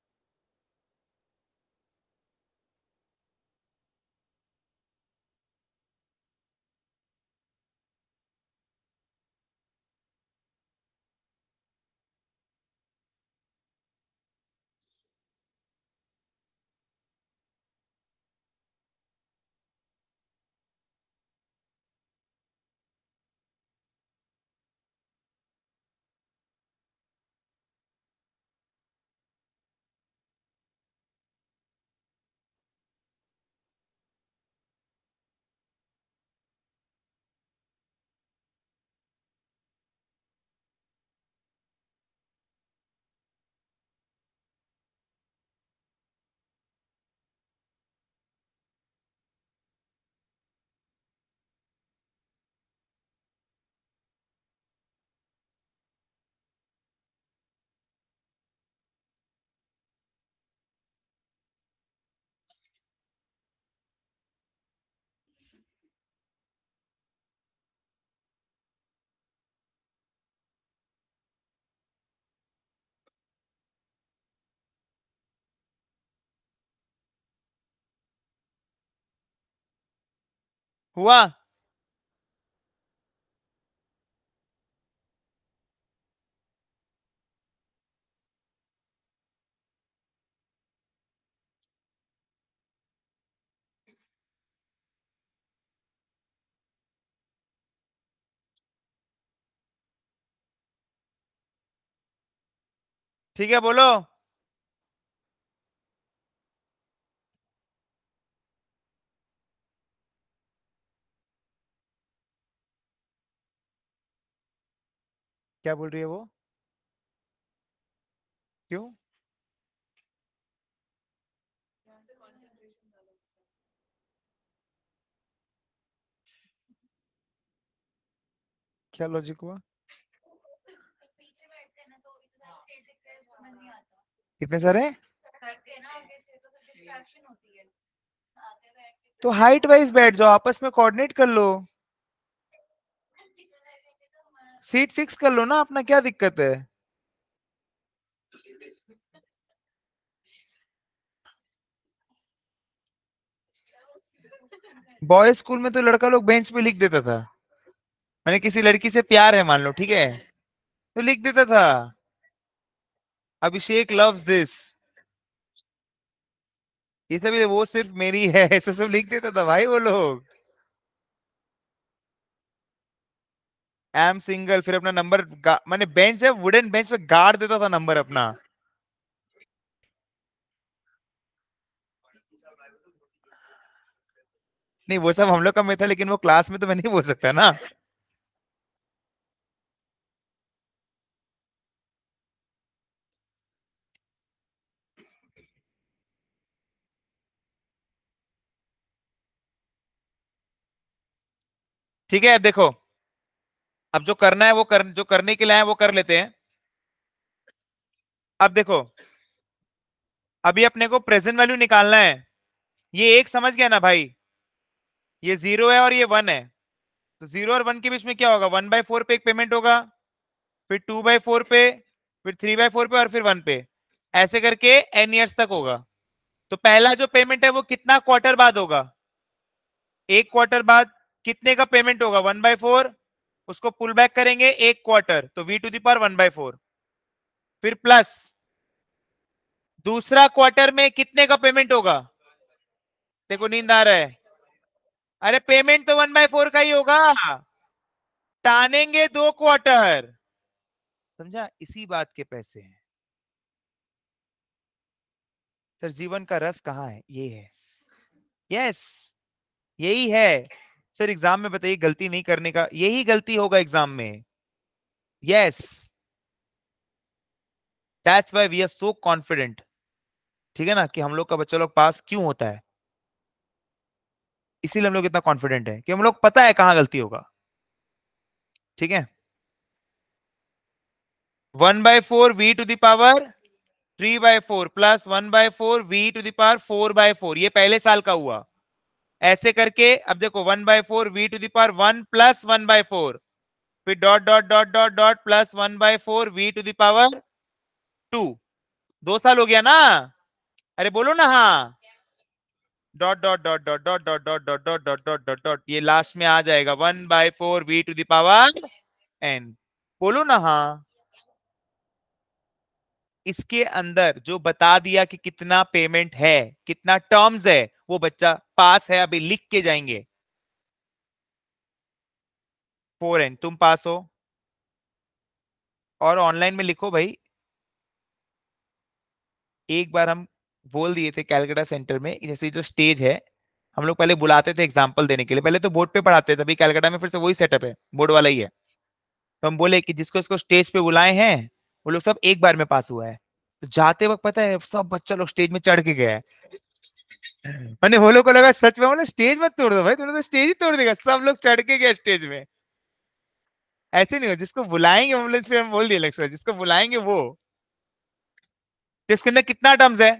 हुआ ठीक है बोलो क्या बोल रही है वो क्यों क्या लॉजिक हुआ इतने सारे तो हाइट वाइज बैठ जाओ आपस में कोऑर्डिनेट कर लो सीट फिक्स कर लो ना अपना क्या दिक्कत है बॉय स्कूल में तो लड़का लोग बेंच पे लिख देता था मैंने किसी लड़की से प्यार है मान लो ठीक है तो लिख देता था अभिषेक लव्स दिस ये सब वो सिर्फ मेरी है [LAUGHS] ऐसा सब लिख देता था भाई वो लोग एम सिंगल फिर अपना नंबर मैंने बेंच है वुडन बेंच पे गार्ड देता था नंबर अपना नहीं वो सब हम लोग का में था लेकिन वो क्लास में तो मैं नहीं बोल सकता ना ठीक है देखो अब जो करना है वो कर जो करने के लिए है वो कर लेते हैं अब देखो अभी अपने को प्रेजेंट वैल्यू निकालना है ये एक समझ गया ना भाई ये जीरो है और ये वन है तो जीरो और वन के बीच में क्या होगा वन बाय फोर पे एक पेमेंट होगा फिर टू बाय फोर पे फिर थ्री बाय फोर पे और फिर वन पे ऐसे करके एन ईयर्स तक होगा तो पहला जो पेमेंट है वो कितना क्वार्टर बाद होगा एक क्वार्टर बाद कितने का पेमेंट होगा वन बाय फोर उसको पुल बैक करेंगे एक क्वार्टर तो v to the power one by four फिर प्लस दूसरा क्वार्टर में कितने का पेमेंट होगा देखो नींद आ रहा है अरे पेमेंट तो वन बाय फोर का ही होगा टानेंगे दो क्वार्टर समझा इसी बात के पैसे हैं सर जीवन का रस कहाँ है ये है यस यही है सर एग्जाम में बताइए गलती नहीं करने का यही गलती होगा एग्जाम में yes that's why we are so confident ठीक है ना कि हम लोग का बच्चा लोग पास क्यों होता है इसीलिए हम लोग इतना कॉन्फिडेंट है कि हम लोग पता है कहां गलती होगा ठीक है one by four v to the power three by four plus one by four v to the power four by four ये पहले साल का हुआ ऐसे करके अब देखो one by four v to the power one plus one by four फिर dot dot dot dot dot plus one by four v to the power two दो साल हो गया ना अरे बोलो ना हाँ dot dot dot dot dot dot dot dot dot dot dot dot dot ये लास्ट में आ जाएगा one by four v to the power n बोलो ना हाँ इसके अंदर जो बता दिया कि कितना पेमेंट है कितना टर्म्स है वो बच्चा पास है अभी लिख के जाएंगे फोर एन तुम पास हो और ऑनलाइन में लिखो भाई एक बार हम बोल दिए थे कैलकाटा सेंटर में जैसे जो स्टेज है हम लोग पहले बुलाते थे एग्जाम्पल देने के लिए पहले तो बोर्ड पे पढ़ाते थे अभी कैलकाटा में फिर से वही सेटअप है बोर्ड वाला ही है तो हम बोले कि जिसको इसको स्टेज पे बुलाए हैं वो लोग सब एक बार में पास हुआ है तो जाते वक्त पता है सब बच्चा लोग स्टेज में चढ़ के गया है मैंने वो लोग को लगा सच में बोला मतलब स्टेज मत तोड़ दो भाई तुमने तो स्टेज ही तोड़ देगा सब लोग चढ़ के गया स्टेज में ऐसे नहीं हो जिसको बुलाएंगे मतलब फिर हम बोल दिए लक्ष्य जिसको बुलाएंगे वो इसके अंदर कितना टर्म्स है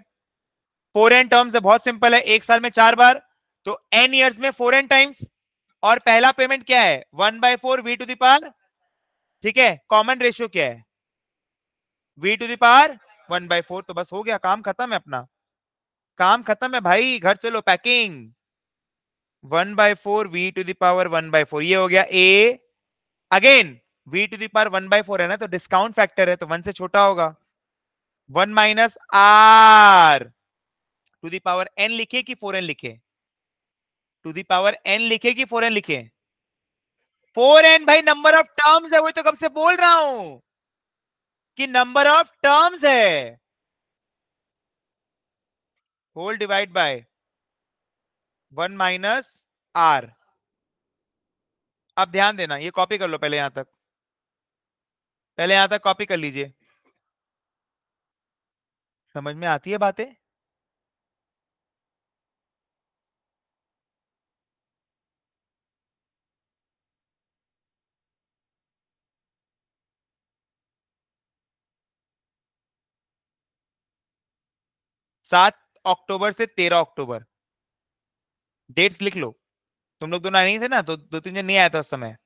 फोर एन टर्म्स है बहुत सिंपल है एक साल में चार बार तो एन ईयर्स में फोर एन टाइम्स और पहला पेमेंट क्या है one by four v to the power ठीक है कॉमन रेशियो क्या है v to the power one by four तो बस हो गया काम खत्म है अपना काम खत्म है भाई घर चलो packing one by four v to the power one by four ये हो गया a again v to the power one by four है ना तो डिस्काउंट फैक्टर है तो वन से छोटा होगा one minus r to the power n लिखे कि फोर एन लिखे टू दावर एन लिखे कि फोर एन लिखे फोर एन भाई नंबर ऑफ टर्म्स है वही तो कब से बोल रहा हूं कि नंबर ऑफ टर्म्स है whole divide by one minus r अब ध्यान देना ये कॉपी कर लो पहले यहां तक पहले यहां तक कॉपी कर लीजिए समझ में आती है बातें सात अक्टूबर से तेरह अक्टूबर डेट्स लिख लो तुम लोग दोनों नहीं थे ना तो दो तीन जन नहीं आया था उस समय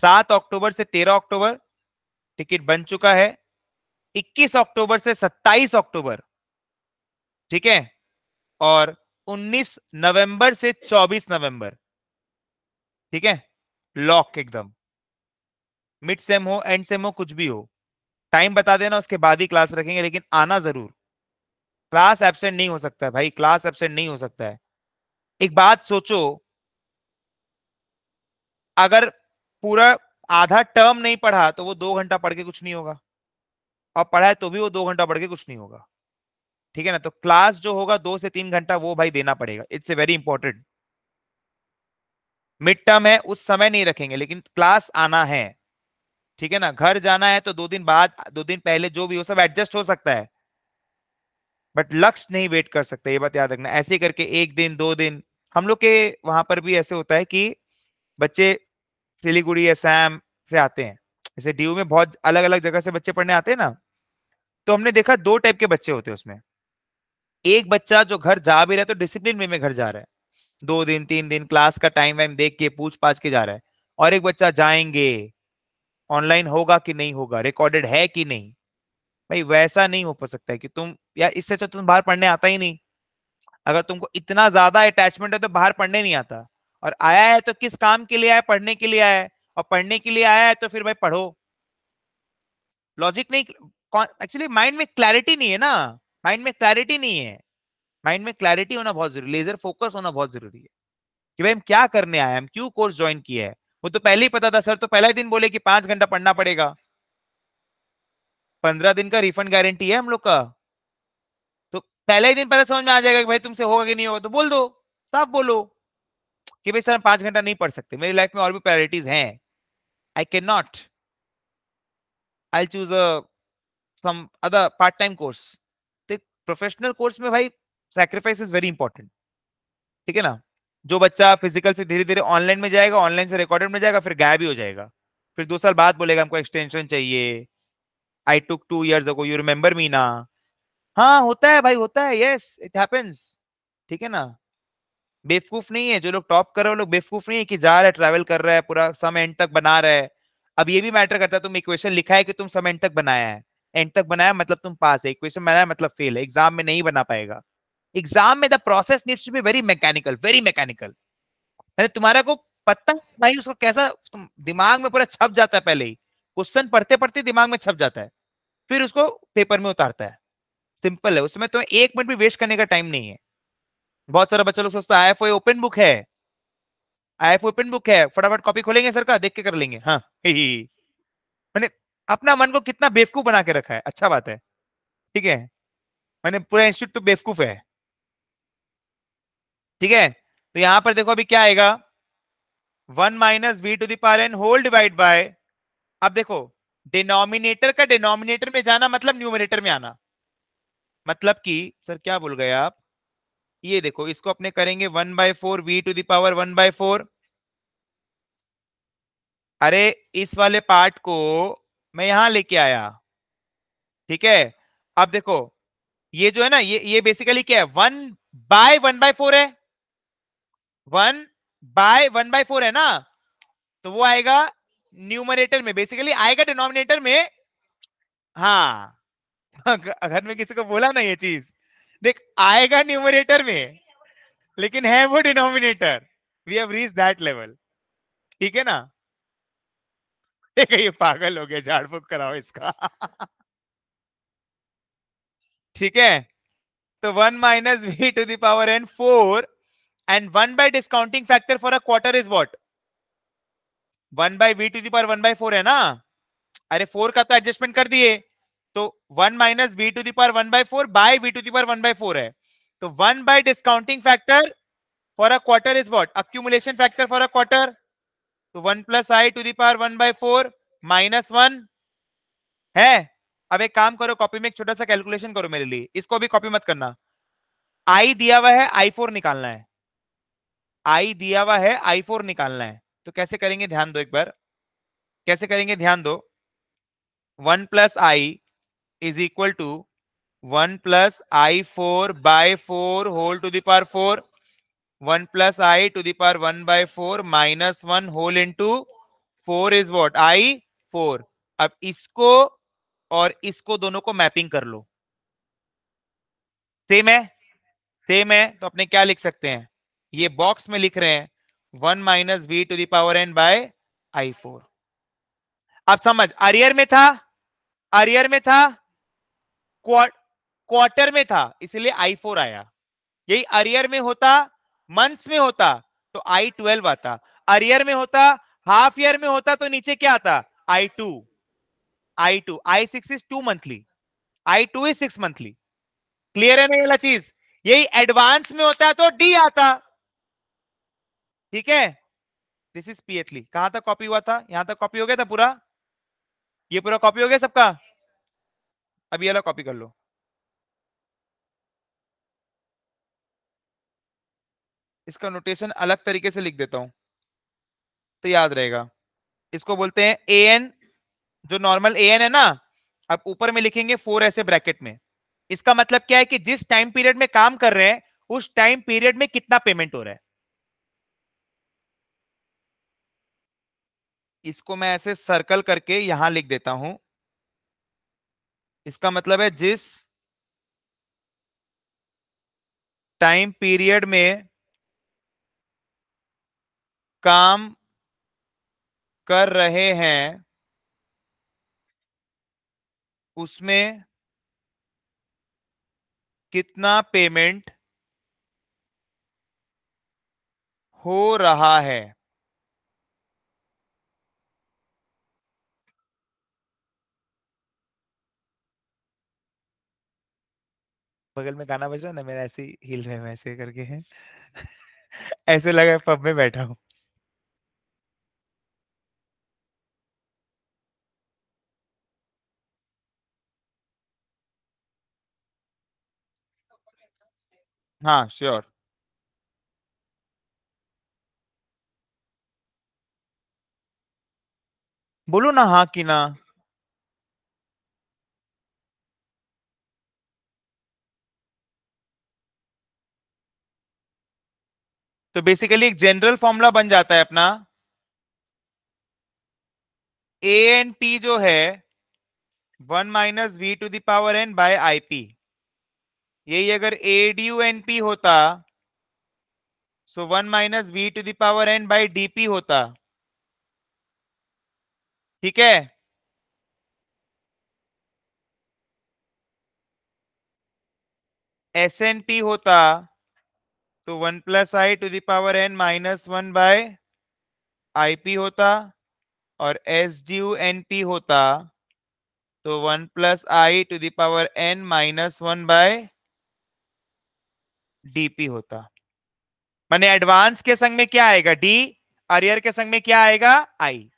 सात अक्टूबर से तेरह अक्टूबर टिकट बन चुका है इक्कीस अक्टूबर से सत्ताईस अक्टूबर ठीक है और उन्नीस नवंबर से चौबीस नवंबर ठीक है लॉक एकदम मिड सेम हो एंड सेम हो कुछ भी हो टाइम बता देना उसके बाद ही क्लास रखेंगे लेकिन आना जरूर क्लास एबसेंट नहीं हो सकता भाई क्लास एबसेंट नहीं हो सकता है एक बात सोचो अगर पूरा आधा टर्म नहीं पढ़ा तो वो दो घंटा पढ़ के कुछ नहीं होगा और पढ़ा है तो भी वो दो घंटा पढ़ के कुछ नहीं होगा ठीक है ना तो क्लास जो होगा दो से तीन घंटा वो भाई देना पड़ेगा it's a very important mid term है उस समय नहीं रखेंगे लेकिन क्लास आना है ठीक है ना घर जाना है तो दो दिन बाद दो दिन पहले जो भी हो सब एडजस्ट हो सकता है बट लक्ष्य नहीं वेट कर सकते ये बात याद रखना ऐसे करके एक दिन दो दिन हम लोग के वहां पर भी ऐसे होता है कि बच्चे सिलीगुड़ी सैम से आते हैं जैसे डीयू में बहुत अलग अलग जगह से बच्चे पढ़ने आते हैं ना तो हमने देखा दो टाइप के बच्चे होते हैं उसमें एक बच्चा जो घर जा भी रहा है तो डिसिप्लिन में घर जा रहा है दो दिन तीन दिन क्लास का टाइम वाइम देख के पूछ पाछ के जा रहा है और एक बच्चा जाएंगे ऑनलाइन होगा कि नहीं होगा रिकॉर्डेड है कि नहीं भाई वैसा नहीं हो पा सकता है कि तुम या इससे अच्छा तुम बाहर पढ़ने आता ही नहीं अगर तुमको इतना ज्यादा अटैचमेंट है तो बाहर पढ़ने नहीं आता और आया है तो किस काम के लिए आया पढ़ने के लिए आया है और पढ़ने के लिए आया है तो फिर भाई पढ़ो लॉजिक नहीं एक्चुअली माइंड में क्लैरिटी नहीं है ना माइंड में क्लैरिटी नहीं है माइंड में क्लैरिटी होना बहुत जरूरी लेजर फोकस होना बहुत जरूरी है कि भाई हम क्या करने आए हम क्यों कोर्स ज्वाइन किया है वो तो पहले ही पता था सर तो पहला ही दिन बोले कि पांच घंटा पढ़ना पड़ेगा पंद्रह दिन का रिफंड गारंटी है हम लोग का तो पहले ही दिन पता समझ में आ जाएगा कि भाई तुमसे होगा कि नहीं होगा तो बोल दो साफ बोलो कि भाई सर हम पांच घंटा नहीं पढ़ सकते मेरी लाइफ में और भी प्रायोरिटीज हैं I can not I choose other part time course तो प्रोफेशनल कोर्स में भाई सेक्रीफाइस इज वेरी इंपॉर्टेंट ठीक है ना जो बच्चा फिजिकल से धीरे धीरे ऑनलाइन में जाएगा ऑनलाइन से रिकॉर्डेड में जाएगा फिर गायब भी हो जाएगा फिर दो साल बाद बोलेगा हमको एक्सटेंशन चाहिए I took two years ago you remember me ना हाँ होता है भाई होता है यस इट हैपेंस ठीक है ना बेवकूफ नहीं है जो लोग टॉप कर रहे हो लोग बेवकूफ नहीं है कि जा रहा है ट्रैवल कर रहा है पूरा सम एंड तक बना रहा है अब ये भी मैटर करता है तुम इक्वेशन लिखा है कि तुम सम एंड तक बनाया है एंड तक बनाया मतलब तुम पास है इक्वेशन बनाया मतलब फेल है एग्जाम में नहीं बना पाएगा एग्जाम में the process needs to be very mechanical very mechanical मैंने तुम्हारा को पता भाई उसको कैसा दिमाग में पूरा छप जाता है पहले ही क्वेश्चन पढ़ते पढ़ते दिमाग में छप जाता है फिर उसको पेपर में उतारता है सिंपल है उसमें तो एक मिनट भी वेस्ट करने का टाइम नहीं है बहुत सारा बच्चा लोग सोचता है आई ओपन बुक है आई एफ ओपन बुक है फटाफट कॉपी खोलेंगे सर का देख के कर लेंगे हाँ [LAUGHS] मैंने अपना मन को कितना बेवकूफ बना के रखा है अच्छा बात है ठीक है मैंने पूरा इंस्टीट्यूट तो बेवकूफ है ठीक है तो यहां पर देखो अभी क्या आएगा one minus v to the power n whole divide by अब देखो डिनोमिनेटर का डिनोमिनेटर में जाना मतलब न्यूमिनेटर में आना मतलब कि सर क्या बोल गए आप ये देखो इसको अपने करेंगे one by four v to the power one by four अरे इस वाले पार्ट को मैं यहां लेके आया ठीक है अब देखो ये जो है ना ये ये बेसिकली क्या है one by one by four है one by one by four है ना तो वो आएगा न्यूमरेटर में बेसिकली आएगा डिनोमिनेटर में हाँ घर में किसी को बोला ना ये चीज देख आएगा न्यूमरेटर में लेकिन है वो denominator we have reach that level ठीक है ना ये पागल हो गया झाड़ फूक कराओ इसका ठीक है तो one minus v to the power n four and one by discounting factor for a quarter is what one by v to the power one by four है ना अरे फोर का तो एडजस्टमेंट कर दिए तो one minus v to the power one by four by v to the power one by four है तो one by discounting factor for a quarter is what accumulation factor for a quarter तो one plus i to the power one by four minus one है अब एक काम करो copy में एक छोटा सा कैलकुलेशन करो मेरे लिए इसको भी कॉपी मत करना आई दिया हुआ है आई फोर निकालना है आई दिया हुआ है आई फोर निकालना है तो कैसे करेंगे ध्यान दो एक बार कैसे करेंगे ध्यान दो one plus i is equal to one plus i four by four whole to the power four one plus i to the power one by four minus one whole into four is what i four अब इसको और इसको दोनों को mapping कर लो same है same है तो अपने क्या लिख सकते हैं ये बॉक्स में लिख रहे हैं one minus v to the power n by i four अब समझ अरियर में था अरियर में था क्वार्टर में था इसलिए आई फोर आया यही अरियर में होता मंथ्स में होता तो आई ट्वेल्व आता अरियर में होता हाफ ईयर में होता तो नीचे क्या आता i two i two i six is two monthly i two is six monthly clear है ना ये चीज यही एडवांस में होता तो डी आता ठीक है दिस इज पीएथली कहां तक कॉपी हुआ था यहां तक कॉपी हो गया था पूरा ये पूरा कॉपी हो गया सबका अभी अलग कॉपी कर लो इसका नोटेशन अलग तरीके से लिख देता हूं तो याद रहेगा इसको बोलते हैं ए एन जो नॉर्मल ए एन है ना अब ऊपर में लिखेंगे फोर ऐसे ब्रैकेट में इसका मतलब क्या है कि जिस टाइम पीरियड में काम कर रहे हैं उस टाइम पीरियड में कितना पेमेंट हो रहा है इसको मैं ऐसे सर्कल करके यहां लिख देता हूं इसका मतलब है जिस टाइम पीरियड में काम कर रहे हैं उसमें कितना पेमेंट हो रहा है बगल में गाना बज रहा है ना मेरा ऐसे ही हिल रहे ऐसे करके है [LAUGHS] ऐसे लगा पब में बैठा हूँ हाँ श्योर बोलो ना हाँ कि ना तो बेसिकली एक जनरल फॉर्मूला बन जाता है अपना ए एन टी जो है one minus v to the power n by i p यही अगर a due n p होता so one minus v to the power n by d p होता ठीक है एस एन पी होता तो one plus i to the power n minus one by i p होता और एस डी एन पी होता तो one plus i to the power n minus one by p होता मैंने एडवांस के संग में क्या आएगा डी अरियर के संग में क्या आएगा आई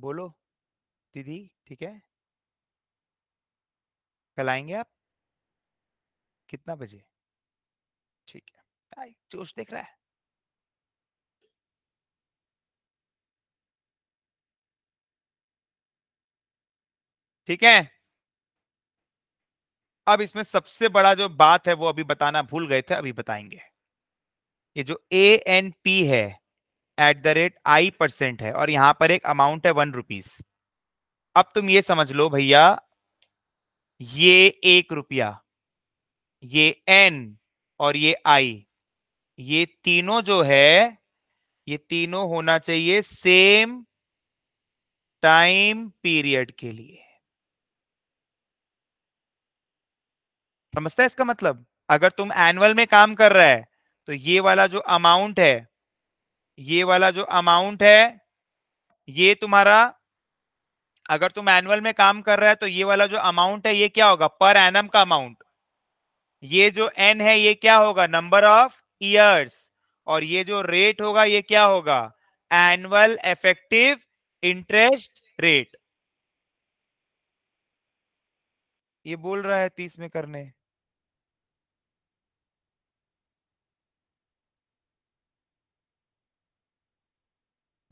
बोलो दीदी ठीक है कल आएंगे आप कितना बजे ठीक है आई जोश देख रहा है ठीक है अब इसमें सबसे बड़ा जो बात है वो अभी बताना भूल गए थे अभी बताएंगे ये जो ए एन पी है at the rate i percent है और यहां पर एक अमाउंट है वन रुपीज अब तुम ये समझ लो भैया ये एक रुपया ये एन और ये आई ये तीनों जो है ये तीनों होना चाहिए सेम टाइम पीरियड के लिए समझता है इसका मतलब अगर तुम एनुअल में काम कर रहा है तो ये वाला जो अमाउंट है ये वाला जो अमाउंट है ये तुम्हारा अगर तुम एनुअल में काम कर रहा है तो ये वाला जो अमाउंट है ये क्या होगा पर एनम का अमाउंट ये जो एन है ये क्या होगा नंबर ऑफ ईयर्स और ये जो रेट होगा ये क्या होगा एनुअल इफेक्टिव इंटरेस्ट रेट ये बोल रहा है तीस में करने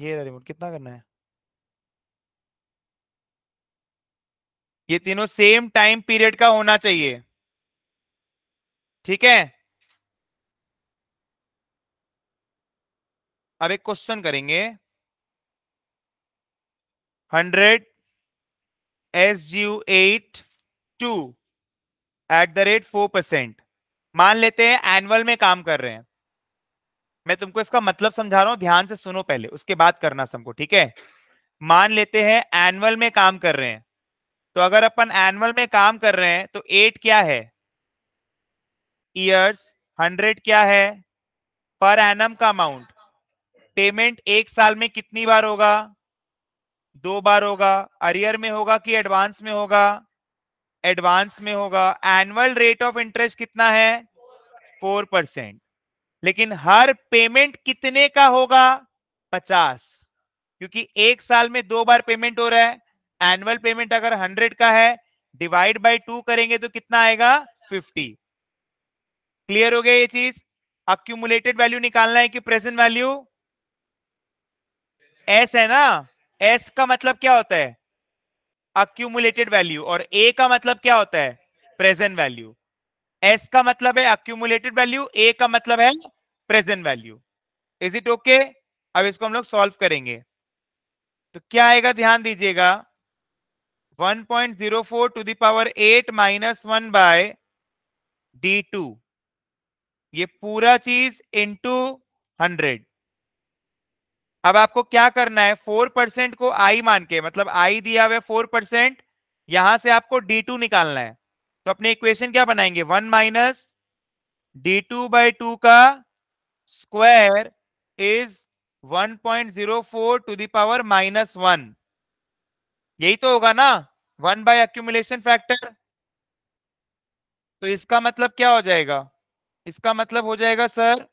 ये रहा रिमोट कितना करना है ये तीनों सेम टाइम पीरियड का होना चाहिए ठीक है अब एक क्वेश्चन करेंगे hundred s u eight two at the rate four percent मान लेते हैं एनुअल में काम कर रहे हैं मैं तुमको इसका मतलब समझा रहा हूं ध्यान से सुनो पहले उसके बाद करना सबको ठीक है मान लेते हैं एनुअल में काम कर रहे हैं तो अगर अपन एनुअल में काम कर रहे हैं तो एट क्या है ईयर्स हंड्रेड क्या है पर एनम का अमाउंट पेमेंट एक साल में कितनी बार होगा दो बार होगा अरियर में होगा कि एडवांस में होगा एडवांस में होगा एनुअल रेट ऑफ इंटरेस्ट कितना है फोर परसेंट लेकिन हर पेमेंट कितने का होगा पचास क्योंकि एक साल में दो बार पेमेंट हो रहा है एनुअल पेमेंट अगर हंड्रेड का है डिवाइड बाय टू करेंगे तो कितना आएगा फिफ्टी क्लियर हो गया ये चीज अक्यूमुलेटेड वैल्यू निकालना है कि प्रेजेंट वैल्यू एस है ना एस का मतलब क्या होता है अक्यूमुलेटेड वैल्यू और ए का मतलब क्या होता है प्रेजेंट वैल्यू एस का मतलब है अक्यूमुलेटेड वैल्यू ए का मतलब है present value is it okay अब इसको हम लोग सॉल्व करेंगे तो क्या आएगा ध्यान दीजिएगा 1.04 to the power eight minus one by d two ये पूरा चीज इंटू हंड्रेड अब आपको क्या करना है फोर परसेंट को आई मान के मतलब आई दिया हुआ फोर परसेंट यहां से आपको डी टू निकालना है तो अपने इक्वेशन क्या बनाएंगे one minus d two by two का square is 1.04 to the power minus one यही तो होगा ना वन बाय अक्यूमुलेशन फैक्टर तो इसका मतलब क्या हो जाएगा इसका मतलब हो जाएगा sir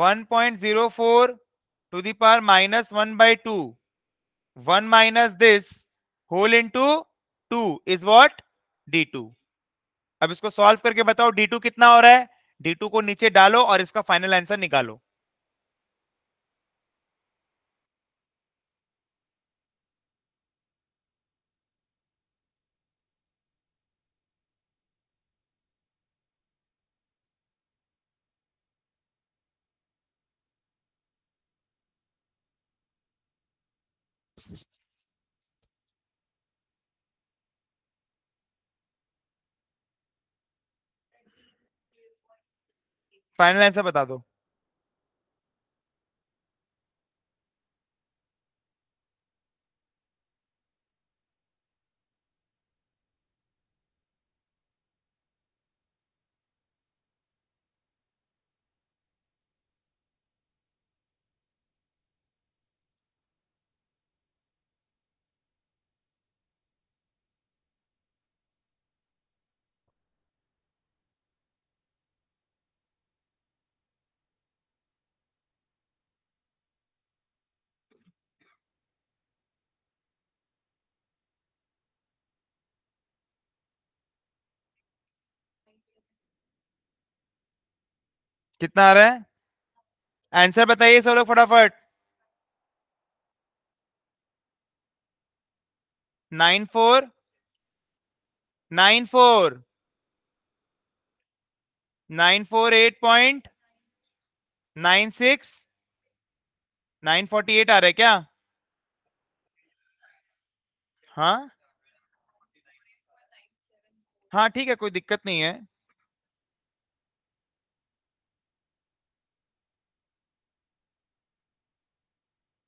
1.04 to the power minus one by two one minus this whole into two is what d two अब इसको सॉल्व करके बताओ डी टू कितना हो रहा है डी टू को नीचे डालो और इसका फाइनल आंसर निकालो this फाइनल आंसर बता दो कितना आ रहा है आंसर बताइए सब लोग फटाफट nine four nine four nine four eight point nine six nine forty eight आ रहा है क्या हाँ हाँ ठीक है कोई दिक्कत नहीं है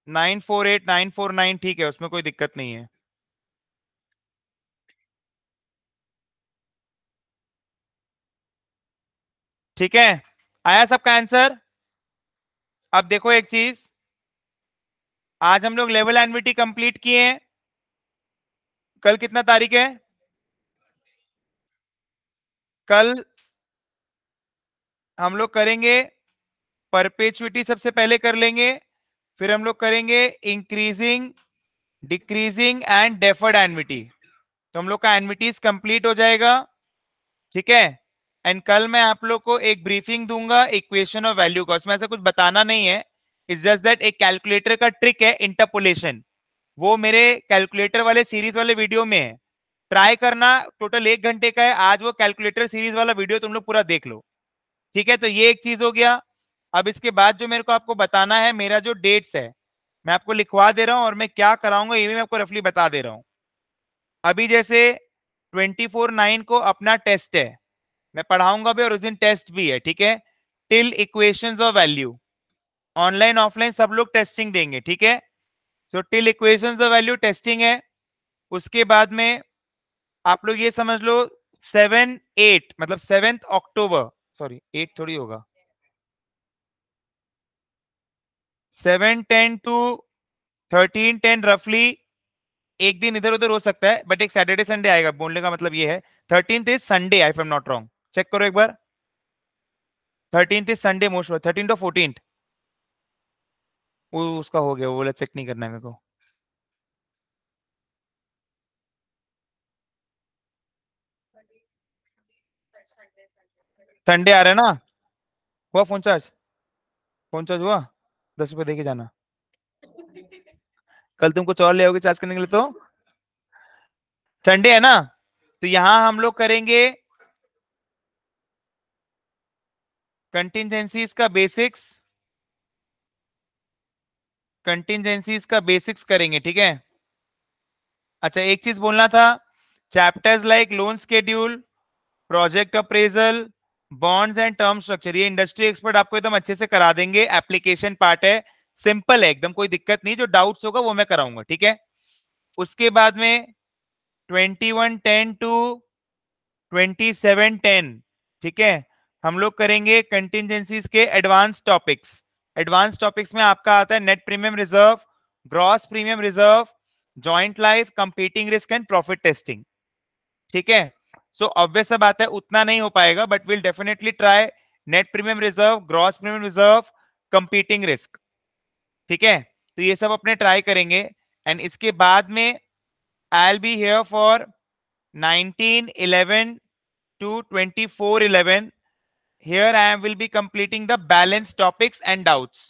nine four eight nine four nine ठीक है उसमें कोई दिक्कत नहीं है ठीक है आया सबका आंसर अब देखो एक चीज आज हम लोग लेवल एनविटी कंप्लीट किए हैं कल कितना तारीख है कल हम लोग करेंगे परपेचुटी सबसे पहले कर लेंगे फिर हम लोग करेंगे increasing decreasing and deferred annuity तो हम लोग का एनविटीज कंप्लीट हो जाएगा ठीक है एंड कल मैं आप लोग को एक ब्रीफिंग दूंगा इक्वेशन ऑफ वैल्यू का उसमें ऐसा कुछ बताना नहीं है इट्स जस्ट दैट एक कैलकुलेटर का ट्रिक है इंटरपोलेशन वो मेरे कैलकुलेटर वाले सीरीज वाले वीडियो में है ट्राई करना टोटल एक घंटे का है आज वो कैलकुलेटर सीरीज वाला वीडियो तुम लोग पूरा देख लो ठीक है तो ये एक चीज हो गया अब इसके बाद जो मेरे को आपको बताना है मेरा जो डेट्स है मैं आपको लिखवा दे रहा हूँ और मैं क्या कराऊंगा ये भी मैं आपको रफली बता दे रहा हूँ अभी जैसे ट्वेंटी फोर नाइन को अपना टेस्ट है मैं पढ़ाऊंगा भी और उस दिन टेस्ट भी है ठीक है till equations of value online offline सब लोग टेस्टिंग देंगे ठीक है so till equations of value testing है उसके बाद में आप लोग ये समझ लो सेवन एट मतलब सेवेंथ अक्टूबर सॉरी एट थोड़ी होगा seven ten to thirteen ten रफली एक दिन इधर उधर हो सकता है बट एक सैटरडे संडे आएगा बोलने का मतलब ये है thirteen is Sunday I am not wrong check करो एक बार thirteen is Sunday most thirteen to fourteen वो उसका हो गया वो बोला चेक नहीं करना है मेरे को संडे आ रहा है ना हुआ फोन चार्ज फोन चार्ज हुआ दस रुपए के जाना कल तुम कुछ और ले आओगे चार्ज करने के लिए तो संडे है ना तो यहां हम लोग करेंगे कंटिजेंसीज का बेसिक्स कंटिजेंसीज का बेसिक्स करेंगे ठीक है अच्छा एक चीज बोलना था chapters like loan schedule project appraisal bonds and term structure ये इंडस्ट्री एक्सपर्ट आपको एकदम अच्छे से करा देंगे एप्लीकेशन पार्ट है सिंपल है एकदम कोई दिक्कत नहीं जो डाउट्स होगा वो मैं कराऊंगा ठीक है उसके बाद में twenty one ten to twenty seven ten ठीक है हम लोग करेंगे कंटिजेंसीज के एडवांस टॉपिक्स एडवांस टॉपिक्स में आपका आता है net premium reserve gross premium reserve joint life competing risk and profit testing ठीक है सो ऑब्वियस बात है उतना नहीं हो पाएगा but will definitely try net premium reserve gross premium reserve competing risk ठीक है तो ये सब अपने ट्राई करेंगे एंड इसके बाद में I'll be here for 19 to to 24 11 here i will be completing the balance topics and doubts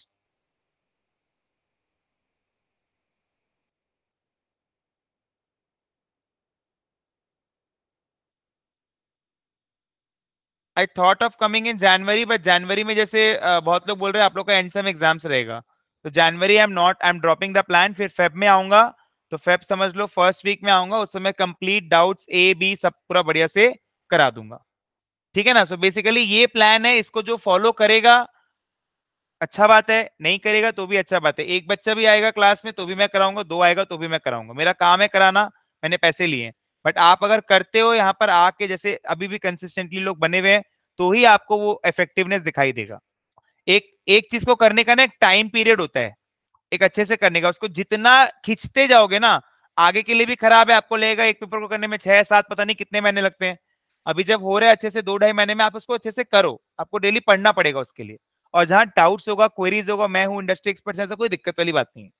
I thought of coming in January but जनवरी में जैसे बहुत लोग बोल रहे हैं आप लोग का एंड सम एग्जाम्स रहेगा तो January I am not I am dropping the plan फिर फेब में आऊंगा तो फेब समझ लो फर्स्ट वीक में आऊंगा उस समय कंप्लीट डाउट्स ए बी सब पूरा बढ़िया से करा दूंगा ठीक है ना सो so बेसिकली ये प्लान है इसको जो फॉलो करेगा अच्छा बात है नहीं करेगा तो भी अच्छा बात है एक बच्चा भी आएगा क्लास में तो भी मैं कराऊंगा दो आएगा तो भी मैं कराऊंगा मेरा काम है कराना मैंने पैसे लिए बट आप अगर करते हो यहाँ पर आके जैसे अभी भी कंसिस्टेंटली लोग बने हुए हैं तो ही आपको वो इफेक्टिवनेस दिखाई देगा एक एक चीज को करने का ना एक टाइम पीरियड होता है एक अच्छे से करने का उसको जितना खींचते जाओगे ना आगे के लिए भी खराब है आपको लेगा एक पेपर को करने में छह सात पता नहीं कितने महीने लगते हैं अभी जब हो रहे अच्छे से दो ढाई महीने में आप उसको अच्छे से करो आपको डेली पढ़ना पड़ेगा उसके लिए और जहां डाउट्स होगा क्वेरीज होगा मैं हूँ इंडस्ट्री एक्सपर्ट ऐसा कोई दिक्कत वाली बात नहीं है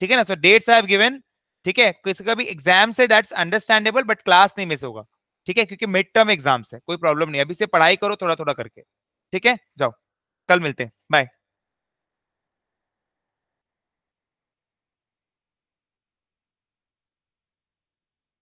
ठीक है ना so dates I have given ठीक है किसी का भी एग्जाम से दैट्स अंडरस्टैंडेबल बट क्लास नहीं मिस होगा ठीक है क्योंकि मिड टर्म एग्जाम्स है कोई प्रॉब्लम नहीं अभी से पढ़ाई करो थोड़ा थोड़ा करके ठीक है जाओ कल मिलते हैं बाय